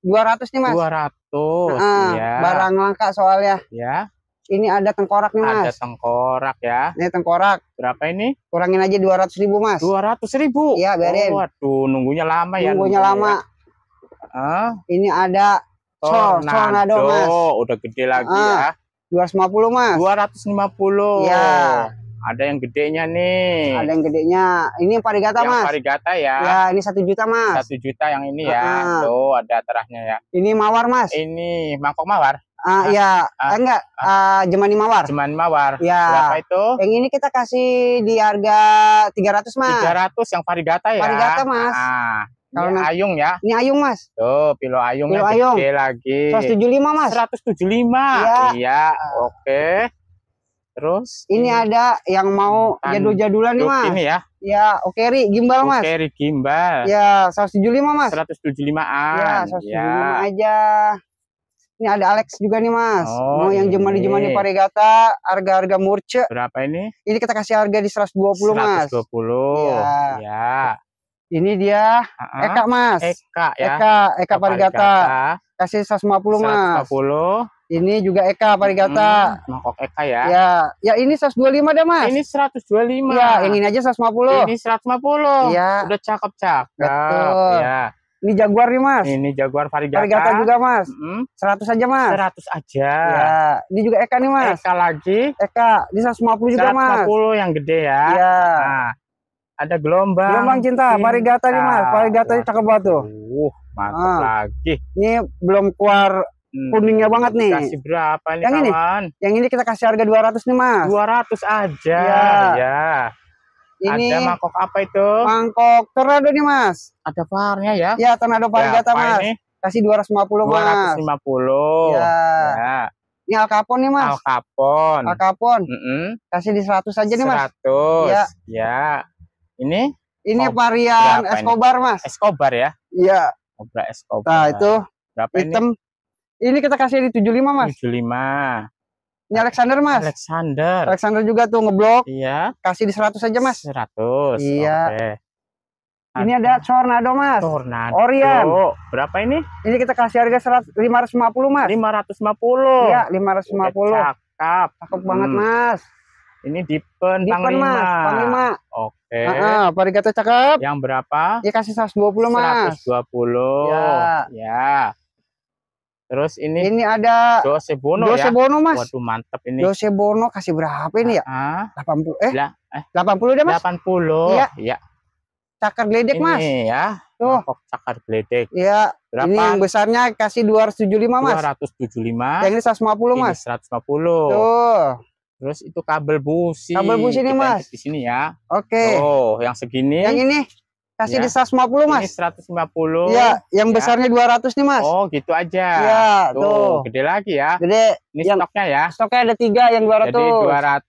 200 nih, Mas. 200. Nah, ya. Barang langka soalnya. Ya. Ini ada tengkoraknya nih, Mas. Ada tengkorak ya. Ini tengkorak. Berapa ini? Kurangin aja 200 ribu, Mas. 200 ribu? Iya, beres. Oh, waduh, nunggunya lama ya. Nunggunya lama. Ya. Ah. Ini ada
tornado, oh, tornado Mas.
Udah gede lagi ah. ya. 250, Mas. 250. Iya. Ada yang gedenya nih. Ada yang gedenya. Ini yang parigata yang mas. Parigata ya. Ya ini satu juta mas. Satu juta yang ini ya. Uh-huh. Tuh ada terahnya ya. Ini mawar mas. Ini mangkok mawar. Ah uh, ya, uh, eh, enggak uh, uh, jemani mawar. Jemani mawar. Ya. Berapa itu? Yang ini kita kasih di harga 300, Mas. 300 yang Parigata ya. Parigata, Mas. Ah. Kalau ini ayung ya. Ini ayung, Mas. Tuh, pilo ayung pilo ayung. gede lagi. 175, Mas. 175. Iya. Iya, oke. Okay. Terus ini, hmm. ada yang mau kan jadul-jadulan nih, Mas. Ini ya. Ya, oke Ri, gimbal, Mas. Oke, Ri, gimbal. Ya, 175, Mas. 175-an. Ya, 175 ya. aja. Ini ada Alex juga nih, Mas. Oh, mau yang iya. jemani-jemani paregata, harga-harga murce. Berapa ini? Ini kita kasih harga di 120, 120. Mas. 120. Ya. ya. Ini dia Eka, Mas. Eka ya. Eka, Eka, Eka Parigata. Kasih 150, 150, Mas. 150. Ini juga Eka Parigata. Hmm, mangkok Eka ya. Ya, ya ini 125 deh Mas. Ini 125. Ya, yang ini aja 150. Ini 150. Iya. Udah cakep-cakep. Betul. Ya. Ini Jaguar nih, Mas. Ini Jaguar Parigata. Parigata juga, Mas. Mm -hmm. 100 aja, Mas. 100 aja. Ya, ini juga Eka nih, Mas. Eka lagi. Eka, ini 150 juga, 150 Mas. 150 yang gede ya. Iya. Nah, ada gelombang. Gelombang cinta, cinta. Parigata nih, Mas. Parigata cakep banget tuh. Uh, mantap ah. lagi. Ini belum keluar Hmm. Kuningnya banget nih. Kasih berapa nih yang kawan? Ini, yang ini kita kasih harga 200 nih mas. 200 aja. Ya. ya. Ini ada mangkok apa itu? Mangkok tornado nih mas. Ada parnya ya? Iya, ya tornado varigata ya, mas. Ini? Kasih 250 mas. 250. Ya. ya. Ini Al Capone nih mas. Al Capone. Al Capone. Mm -hmm. Kasih di 100 aja nih mas. 100. Ya. ya. Ini? Ini Ob varian Escobar ini? mas. Escobar ya? Iya. Obra Escobar. Nah itu. Berapa hitam, ini? Ini kita kasih di 75, Mas. 75. Ini Alexander, Mas. Alexander. Alexander juga tuh ngeblok. Iya. Kasih di 100 aja, Mas. 100. Iya. Okay. Ini ada Tornado, Mas. Tornado. Orion. Berapa ini? Ini kita kasih harga 550, Mas. 550. Iya, 550. Udah cakep. Cakep hmm. banget, Mas. Ini Dipen, Dipen Panglima. Mas, Panglima. Oke. Okay. Uh -uh, cakep. Yang berapa? Ya kasih 120, Mas. 120. Ya. Ya. Terus ini ini ada Jose Bono Jose ya. Bono Mas. Waduh mantap ini. Jose Bono kasih berapa ini ya? Ah, 80 eh, La, eh 80 deh Mas. 80. Iya. Ya. Cakar gledek ini, Mas. Ini ya. Tuh. Mangkok cakar gledek. Iya. Berapa? Ini yang besarnya kasih 275 Mas. 275. Yang ini 150 Mas. Ini 150. Tuh. Terus itu kabel busi. Kabel busi ini Mas. Di sini ya. Oke. Okay. Oh, yang segini. Yang ini. Kasih ya. di 150 mas. Ini 150. Iya, yang ya. besarnya 200 nih mas. Oh gitu aja. Iya, tuh, tuh. Gede lagi ya. Gede. Ini yang, stoknya ya. Stoknya ada tiga yang 200. Jadi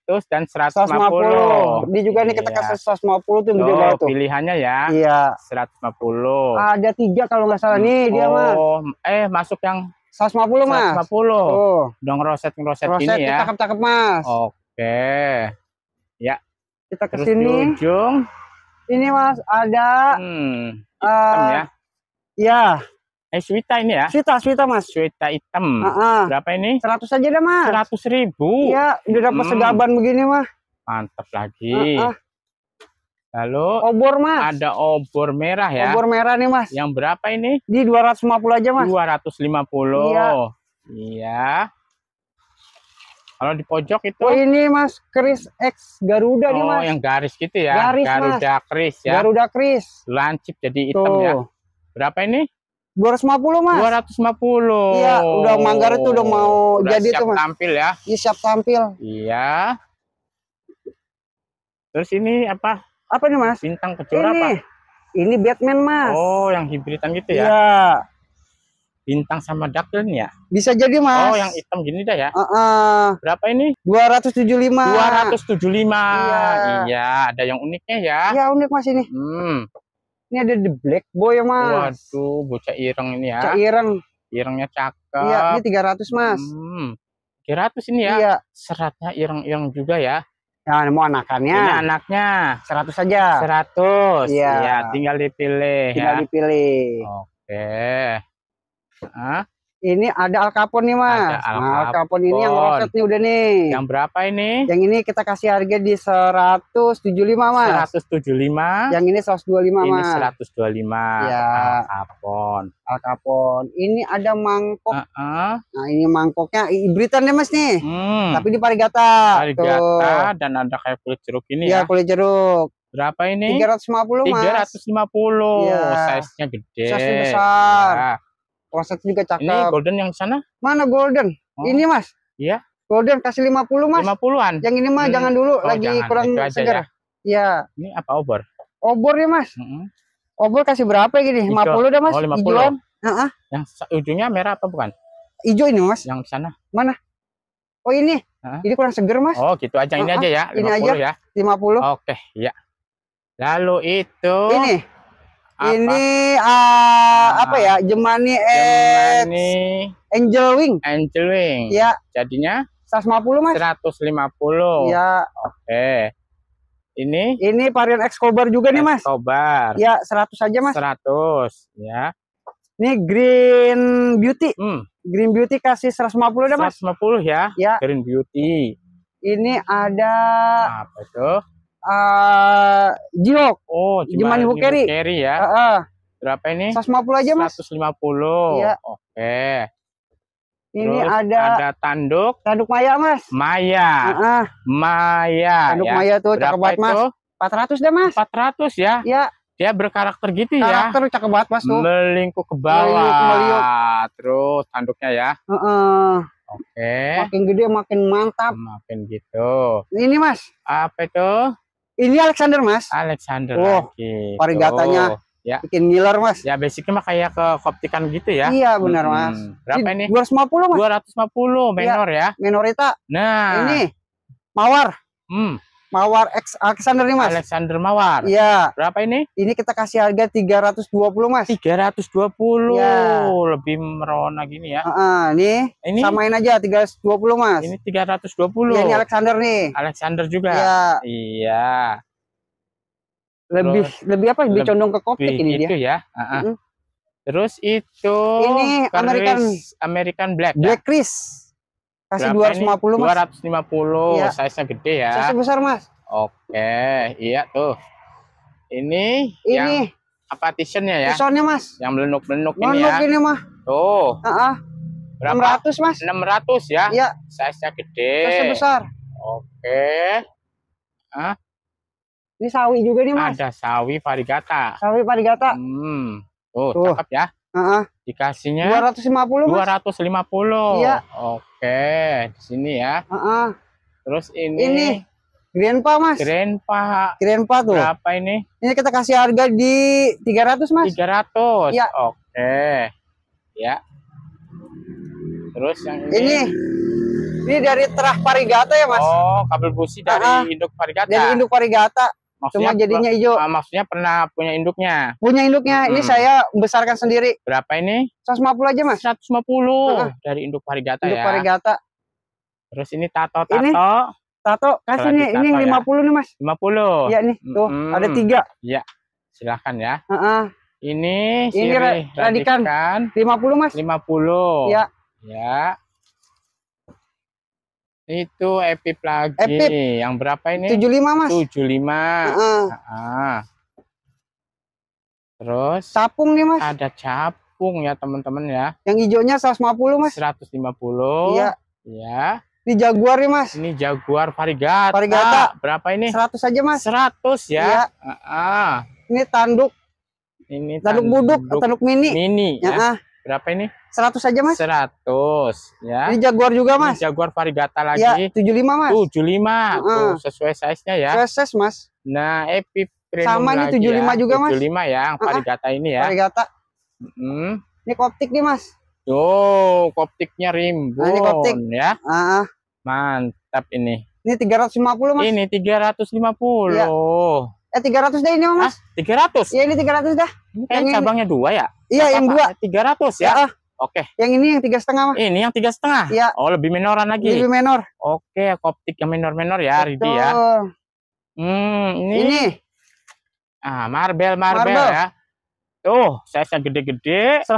200 dan 150. 150. Di juga ini ya. kita iya. kasih 150 tuh yang tuh, gede tuh. Pilihannya ya. Iya. 150. Ada tiga kalau nggak salah nih oh, dia mas. Oh, eh masuk yang 150 mas. 150. Tuh. Dong roset roset, roset ini ya. Roset cakep cakep mas. Oke. Ya. Kita ke Terus sini. Di ujung ini Mas ada hmm, hitam uh, ya. Ya. Eh swita ini ya? Swita, swita Mas. Swita hitam. Uh -uh. Berapa ini? Seratus aja deh Mas. Seratus ribu? Iya, udah dapat hmm. segaban begini mah. Mantap lagi. Uh -uh. Lalu obor mas. Ada obor merah ya. Obor merah nih mas. Yang berapa ini? Di 250 aja mas. 250. Iya. Iya. Kalau di pojok itu. Oh ini mas Kris X Garuda oh, nih mas. Oh yang garis gitu ya. Garis Garuda Kris ya. Garuda Kris. Lancip jadi hitam ya. Tuh. ya. Berapa ini? 250 mas 250 iya udah manggar itu udah mau udah jadi siap tuh mas tampil ya iya siap tampil iya terus ini apa apa nih mas bintang kecil apa ini Batman mas oh yang hibridan gitu ya iya bintang sama daken ya? Bisa jadi mas. Oh yang hitam gini dah ya? Uh -uh. Berapa ini? 275. 275. Iya. iya ada yang uniknya ya? Iya unik mas ini. Hmm. Ini ada the black boy ya mas. Waduh bocah ireng ini ya. Bocah ireng. Irengnya cakep. Iya ini 300 mas. Hmm. 300 ini ya? Iya. Seratnya ireng-ireng juga ya? Nah, mau anakannya. Ini anaknya. 100 saja. 100. Iya. Ya, tinggal dipilih tinggal ya. Tinggal dipilih. Oke. Hah? Ini ada alkapon nih mas. Ada Al, nah, Al ini yang roket nih udah nih. Yang berapa ini? Yang ini kita kasih harga di 175 mas. 175. Yang ini 125 mas. Ini 125. Ya. Al alkapon. Al Ini ada mangkok. Uh -uh. Nah ini mangkoknya hibridan nih ya, mas nih. Hmm. Tapi di Parigata. Parigata dan ada kayak kulit jeruk ini Iya Ya kulit jeruk. Berapa ini? 350 mas. 350. Ya. Size-nya gede. size besar. Ya Korset juga cakep. Ini golden yang sana? Mana golden? Oh. Ini Mas. Iya. Golden kasih 50 Mas. 50-an. Yang ini mah hmm. jangan dulu oh, lagi jangan. kurang segar. Ya. Iya. Ya. Ini apa obor? Obor ya Mas. Mm -hmm. Obor kasih berapa gini? Ijo. 50 dah Mas. Oh, 50. Ijoan. Uh -huh. Yang ujungnya merah apa bukan? Ijo ini Mas. Yang sana. Mana? Oh ini. Huh? Ini kurang seger Mas. Oh gitu aja ini uh -huh. aja ya. 50 ini aja ya. 50. Oke, okay. ya. Lalu itu Ini apa? Ini uh, apa ya? Jemani, Jemani Angel Wing. Angel Wing. Ya. Jadinya 150 Mas. 150. Ya. Oke. Ini Ini varian Excobar juga Excobar. nih Mas. Excobar. Ya, 100 aja Mas. 100, ya. Ini Green Beauty. Hmm. Green Beauty kasih 150 aja Mas. 150 ya. ya. Green Beauty. Ini ada apa tuh? uh, Jihok. Oh, Jimani Bukeri. Bukeri ya. Uh, uh. Berapa ini? 150 aja, Mas. 150. Iya. Oke. Ini Terus ada ada tanduk. Tanduk Maya, Mas. Maya. Uh -uh. Maya. Tanduk ya. Maya tuh cakep banget, Mas. 400 deh, Mas. 400 ya? Iya. Dia berkarakter gitu ya. Karakter cakep banget, Mas tuh. Melingkuk ke bawah. Melingkup, Terus tanduknya ya. Uh -uh. Oke. Okay. Makin gede makin mantap. Makin gitu. Ini, Mas. Apa itu? Ini Alexander Mas. Alexander. Oh, gitu. parigatanya ya. bikin ngiler Mas. Ya basicnya mah kayak ke koptikan gitu ya. Iya benar hmm, Mas. Hmm. Berapa ini? 250 Mas. 250 iya, menor ya. ya. Menorita. Nah. Ini mawar. Hmm. Mawar X Alexander nih Mas. Alexander Mawar. Iya. Berapa ini? Ini kita kasih harga 320 Mas. 320. Ya. Lebih merona gini ya. Uh -uh, nih. Ini samain aja 320 Mas. Ini 320. Ya, ini Alexander nih. Alexander juga. Iya. Iya. Lebih Terus, lebih apa? Lebih, condong ke kopi ini dia. Itu ya. Uh -uh. Terus itu ini American American Black. Ya? Black Chris.
Kasih dua ratus lima puluh. Dua ratus
lima puluh. Iya. Size-nya gede ya. Size besar mas. Oke, iya tuh. Ini. Ini. Yang apa tisennya ya? tisennya mas. Yang melenuk melenuk ini ya. ini mah. Tuh. Uh -uh. ratus 600 mas. ratus ya. Iya. Size-nya gede. Size besar. Oke. ah Ini sawi juga nih mas. Ada sawi varigata. Sawi varigata. Hmm. Tuh, Tuh. cakep ya. Uh -uh. Dikasihnya 250 Mas. 250. Iya. Oke, di sini ya. Uh -uh. Terus ini Ini Grandpa Mas. Grandpa. Grandpa tuh. Berapa ini? Ini kita kasih harga di 300 Mas. 300. Iya. Oke. Ya. Terus yang ini Ini ini dari terah Parigata ya Mas? Oh, kabel busi dari uh -huh. induk Parigata. Dari induk Parigata. Maksudnya, Cuma jadinya hijau. Uh, maksudnya pernah punya induknya. Punya induknya. Hmm. Ini saya besarkan sendiri. Berapa ini? 150 aja, Mas. 150 uh -huh. dari induk varigata induk ya. Induk Terus ini tato-tato. Ini tato kasih nih, ini yang 50 ya. nih, Mas. 50. Iya nih, tuh hmm. ada tiga. Iya. Silahkan ya. Uh -uh. Ini ini radikan. radikan. 50, Mas. 50. Iya. Ya. Itu epip lagi epip Yang berapa ini? 75, Mas. 75. Uh -uh. Terus capung nih, Mas. Ada capung ya, teman-teman ya. Yang hijaunya 150, Mas. 150. Iya. Iya. Ini Jaguar nih, Mas. Ini Jaguar Varigata. Varigata. Berapa ini? 100 aja, Mas. 100 ya. Iya. Uh Ini tanduk. Ini tanduk, tanduk buduk, tanduk mini. Mini ya. ya. Berapa ini? 100 aja, Mas. 100, ya. Ini Jaguar juga, Mas. Ini Jaguar varigata lagi. Ya, 75, Mas. 75. lima Tuh, sesuai size-nya ya. Sesuai size, Mas. Nah, Epi Sama ini 75 ya. juga, Mas. 75 ya, yang varigata uh -huh. ini ya. Varigata. Mm -hmm. Ini koptik nih, Mas. Tuh, koptiknya rimbun nah, ini koptik. ya. Uh -huh. Mantap ini. Ini 350, Mas. Ini 350. Ya. Eh 300 deh ini Mas. Ah, 300. Iya ini 300 dah. Ini yang kan cabangnya ini. dua ya? Iya nah, yang dua. 300 ya. ya. uh. Oke. Okay. Yang ini yang tiga setengah mas. Ini yang tiga setengah. Iya. Oh lebih minoran lagi. Lebih minor. Oke, okay, koptik yang minor-minor ya, ya, Betul. Ridi ya. Hmm, ini. ini. Ah, marbel, marbel, marbel. ya. Tuh, saya yang gede-gede. 120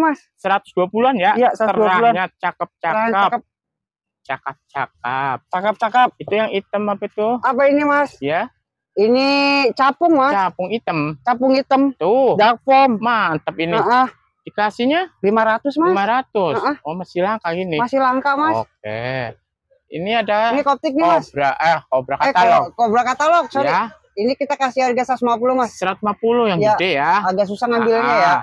mas. 120-an ya. Iya, 120 Terangnya cakep-cakep. Cakap-cakap. Cakap-cakap. Itu yang hitam apa itu? Apa ini mas? Ya. Ini capung, Mas. Capung hitam. Capung hitam. Tuh. Dark form. Mantap ini. Uh -uh. Dikasihnya? 500, Mas. 500. Uh -uh. Oh, masih langka ini. Masih langka, Mas. Oke. Ini ada Ini koptik nih, Mas. Kobra eh kobra eh, katalog. Eh, kobra katalog, sorry. Ya. Ini kita kasih harga 150, Mas. 150 yang ya, gede ya. Agak susah ngambilnya -huh. ya. Ah,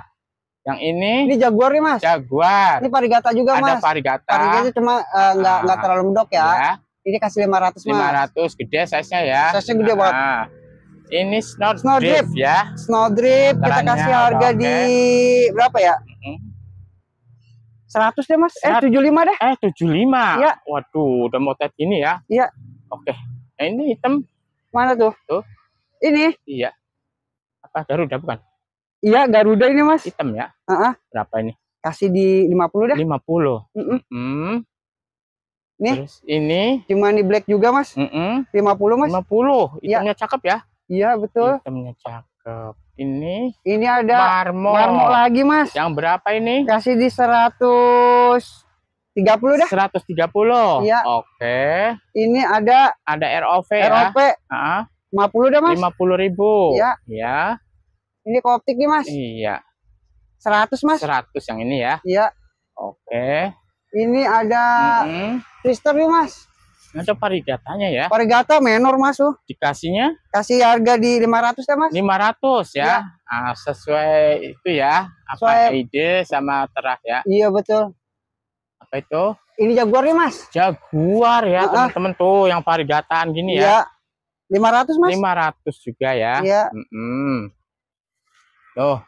yang ini Ini Jaguar nih, Mas. Jaguar. Ini Parigata juga, ada Mas. Ada Parigata. Parigata cuma eh, nggak uh, nggak terlalu mendok ya. ya. Ini kasih 500 mas. 500 gede size-nya ya. Size-nya gede nah, banget. Ini snow, snow drip, drip ya. Snow drip Antaranya, kita kasih harga okay. di berapa ya? Mm -hmm. 100 deh mas. Eh 75 deh. Eh 75. Iya. Waduh, udah motet gini ya. Iya. Oke. Okay. Nah, ini hitam. Mana tuh? Tuh. Ini. Iya. Apa Garuda bukan? Iya, Garuda ini mas. Hitam ya. Uh -uh. Berapa ini? Kasih di 50 deh. 50. Mm -mm. Mm -hmm. Nih. Terus ini. Cuma di black juga, Mas. Mm -mm. 50, Mas. 50. Iya. Hitamnya ya. cakep ya? Iya, betul. Hitamnya cakep. Ini. Ini ada marmo. Marmo lagi, Mas. Yang berapa ini? Kasih di 100 30 dah. 130. Iya. Oke. Ini ada ada ROV, ROV. ya. ROV. Heeh. 50 dah, Mas. 50 ribu. Iya. Iya. Ini koptik nih, Mas. Iya. 100, Mas. 100 yang ini ya. Iya. Oke. Ini ada mm -hmm. Krister yuk mas. Ada parigatanya ya. Parigata menor mas tuh. Dikasihnya? Kasih harga di 500 ya mas? 500 ya. ya. Nah, sesuai itu ya. Apa sesuai... ide sama terah ya. Iya betul. Apa itu? Ini Jaguar nih ya, mas. Jaguar ya teman-teman tuh yang parigataan gini ya. ya. 500 mas? 500 juga ya. Iya. Mm -mm. Tuh.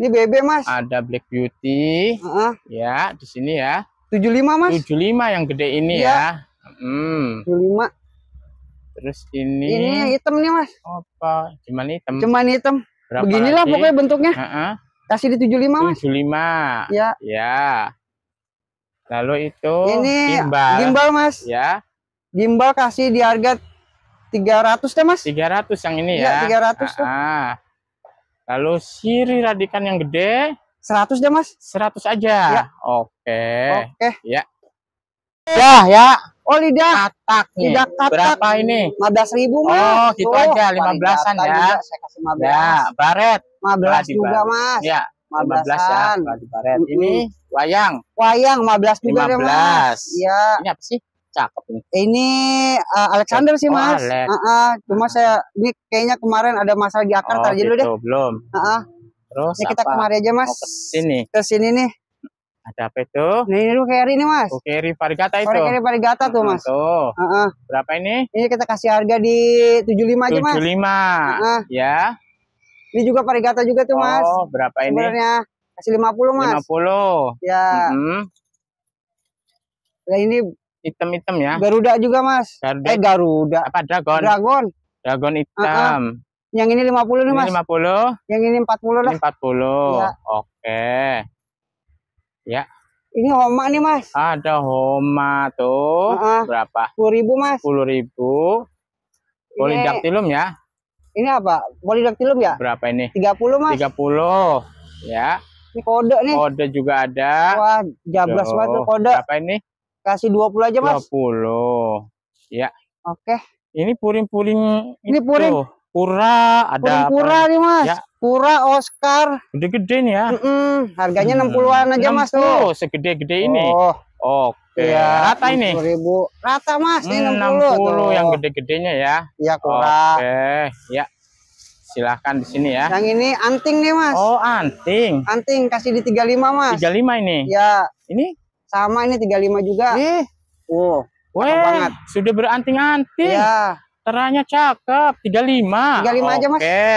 Ini BB mas. Ada Black Beauty. Uh -uh. Ya di sini ya. 75 mas 75 yang gede ini ya, ya. Hmm. 75 terus ini ini yang hitam nih mas apa cuman hitam cuman hitam Berapa beginilah lagi? pokoknya bentuknya uh -uh. kasih di 75 mas 75 ya ya lalu itu ini gimbal gimbal mas ya gimbal kasih di harga 300 deh mas 300 yang ini iya, ya, ya 300 uh -uh. Tuh. lalu siri radikan yang gede 100 deh mas 100 aja ya. oke oke ya ya ya oh lidah katak nih lidah katak berapa ini 15 ribu oh, mas oh gitu oh, aja 15an ya juga, saya kasih 15 ya baret 15 juga mas ya 15 an ya, baret. Mm -hmm. ini wayang wayang 15 juga 15. deh mas ya ini apa sih cakep nih. Ini uh, Alexander sih oh, mas. Oh, uh -uh. Cuma saya ini kayaknya kemarin ada masalah di akar oh, tadi gitu. deh. Belum. Uh -uh. Terus ini kita kemari aja mas. Oh, sini. Ke sini nih. Ada apa itu? Nah, ini tuh carry nih mas. Carry varigata itu. Carry varigata tuh mas. Tuh. Uh -uh. Berapa ini? Ini kita kasih harga di 75 aja mas. 75. Uh -uh. Ya. Ini juga varigata juga tuh mas. Oh berapa ini? Sebenarnya kasih puluh mas. 50. Ya. Mm -hmm. Nah ini hitam-hitam ya. Garuda juga mas. Garuda. Eh Garuda. Apa Dragon? Dragon. Dragon hitam. Uh -uh. Yang ini 50 nih, Mas. Ini 50. Yang ini 40 lah. Ini 40. Ya. Oke. Ya. Ini homa nih, Mas. Ada homa tuh. Uh -huh. Berapa? 10.000, Mas. 10.000. ribu.
Polidaktilum
ya. Ini apa? Polidaktilum ya? Berapa ini? 30, Mas. 30. Ya. Ini kode nih. Kode juga ada. Wah, jablas banget tuh kode. Berapa ini? Kasih 20 aja, Mas. 20. Ya. Oke. Ini puring-puring Ini puring. Itu. Pura, ada Pura nih mas. Ya. Pura Oscar. Gede-gede nih ya. Mm -mm. Harganya hmm. enam puluhan aja 60, mas tuh. Segede-gede ini. Oh. Oke. Ya, rata ini. Ribu. Rata mas. Hmm, ini 60, 60 yang gede-gedenya ya. Iya kura. Oke. Ya. Silahkan di sini ya. Yang ini anting nih mas. Oh anting. Anting kasih di 35 mas. 35 ini. Ya. Ini? Sama ini 35 juga. Ih. Wow. Wah, Sudah beranting-anting. Ya. Teranya cakep, 35. 35 Oke. aja, Mas. Oke.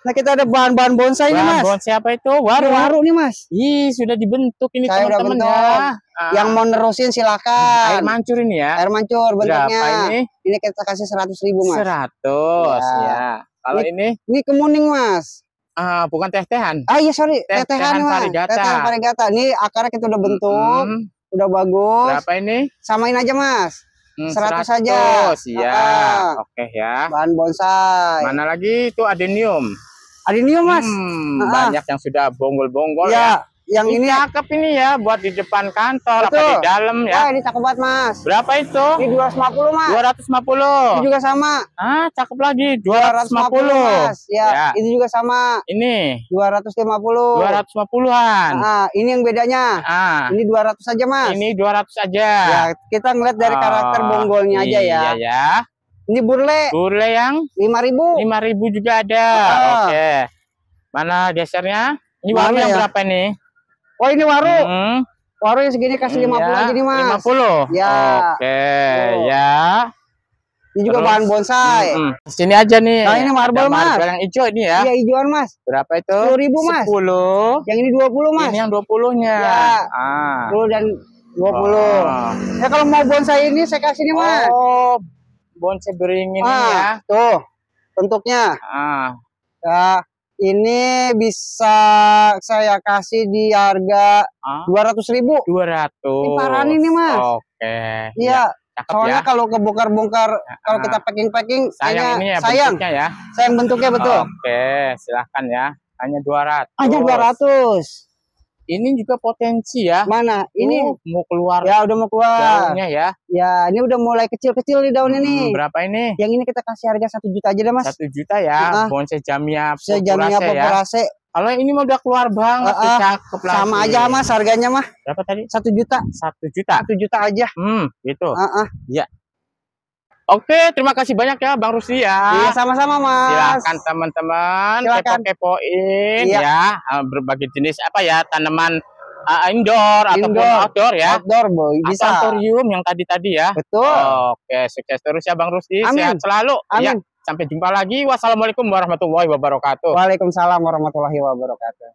Nah, kita ada bahan-bahan bonsai bahan ini, Mas. Bahan Bonsai apa itu? Waru-waru nih, Mas. Ih, sudah dibentuk ini teman-teman ya. Yang mau nerusin silakan. Air mancur ini ya. Air mancur bentuknya. Berapa ini? Ini kita kasih 100.000, Mas. 100 ya. ya. Kalau ini, ini ini kemuning Mas. Uh, bukan teh-tehan. Ah iya sorry, teh-tehan teh Mas. Teh-tehan Parigata. Ini akarnya kita udah bentuk, mm -hmm. udah bagus. Berapa ini? Samain aja Mas. Hmm, 100 saja. Ya. Ah. Oke okay, ya. Bahan bonsai. Mana lagi itu adenium? Adenium, Mas. Hmm, ah. banyak yang sudah bonggol-bonggol iya. ya. ya yang ini, ini iya. cakep ini ya buat di depan kantor Betul. apa di dalam ya. Wah, ini cakep banget, Mas. Berapa itu? Ini 250, Mas. 250. Ini juga sama. Ah, cakep lagi 250. 250 mas. Ya, ya, ini juga sama. Ini 250. 250-an. Ah, ini yang bedanya. Ah. Ini 200 aja, Mas. Ini 200 aja. Ya, kita ngeliat dari oh, karakter bonggolnya aja ya. Iya ya. Ini burle. Burle yang 5000. 5000 juga ada. Oh. Oke. Okay. Mana gesernya? Ini warna yang ya? berapa nih? Oh ini waru. Hmm. Waru yang segini kasih hmm, lima puluh ya. aja nih mas. Lima puluh. Ya. Oke okay. oh. ya. Ini juga Terus, bahan bonsai. Hmm, hmm, Sini aja nih. Nah ini marble Ada mas. Marble yang hijau ini ya. Iya hijauan mas. Berapa itu? Sepuluh ribu mas. Sepuluh. Yang ini dua puluh mas. Ini yang dua puluhnya. Ya. Ah. Sepuluh dan dua puluh. Ah. Ya kalau mau bonsai ini saya kasih nih mas. Oh bonsai beringin ah, ya. Tuh bentuknya. Ah. Ya ini bisa saya kasih di harga dua ratus ribu. Dua ratus. Paran ini mas. Oke. Okay. Iya. Ya, soalnya ya. kalau kebongkar-bongkar, kalau kita packing-packing, sayang ini ya sayang. bentuknya ya. Sayang bentuknya betul. Oke, okay, silahkan ya. Hanya dua ratus. Hanya dua ratus. Ini juga potensi ya. Mana? Ini oh, mau keluar. Ya, udah mau keluar. Daunnya ya. Ya, ini udah mulai kecil-kecil di daunnya hmm, nih. Berapa ini? Yang ini kita kasih harga satu juta aja deh, Mas. Satu juta ya. Uh, bonsai jamia Jamia populase. Ya. ya. Kalau yang ini mau udah keluar banget, uh, uh, cakep Sama aja mas, harganya mah. Berapa tadi? Satu juta. Satu juta. Satu juta aja. Hmm, gitu. Uh, uh. Ya, Oke, terima kasih banyak ya Bang Rusdi ya. Iya, sama-sama Mas. Silakan teman-teman kepo-kepoin iya. ya eh, berbagai jenis apa ya tanaman uh, eh, indoor, indoor ataupun outdoor ya. Outdoor boy, bisa. Aquarium yang tadi-tadi ya. Betul. Oke, sukses terus ya Bang Rusdi. Amin. Sehat selalu. Iya, Amin. Ya, sampai jumpa lagi. Wassalamualaikum warahmatullahi wabarakatuh. Waalaikumsalam warahmatullahi wabarakatuh.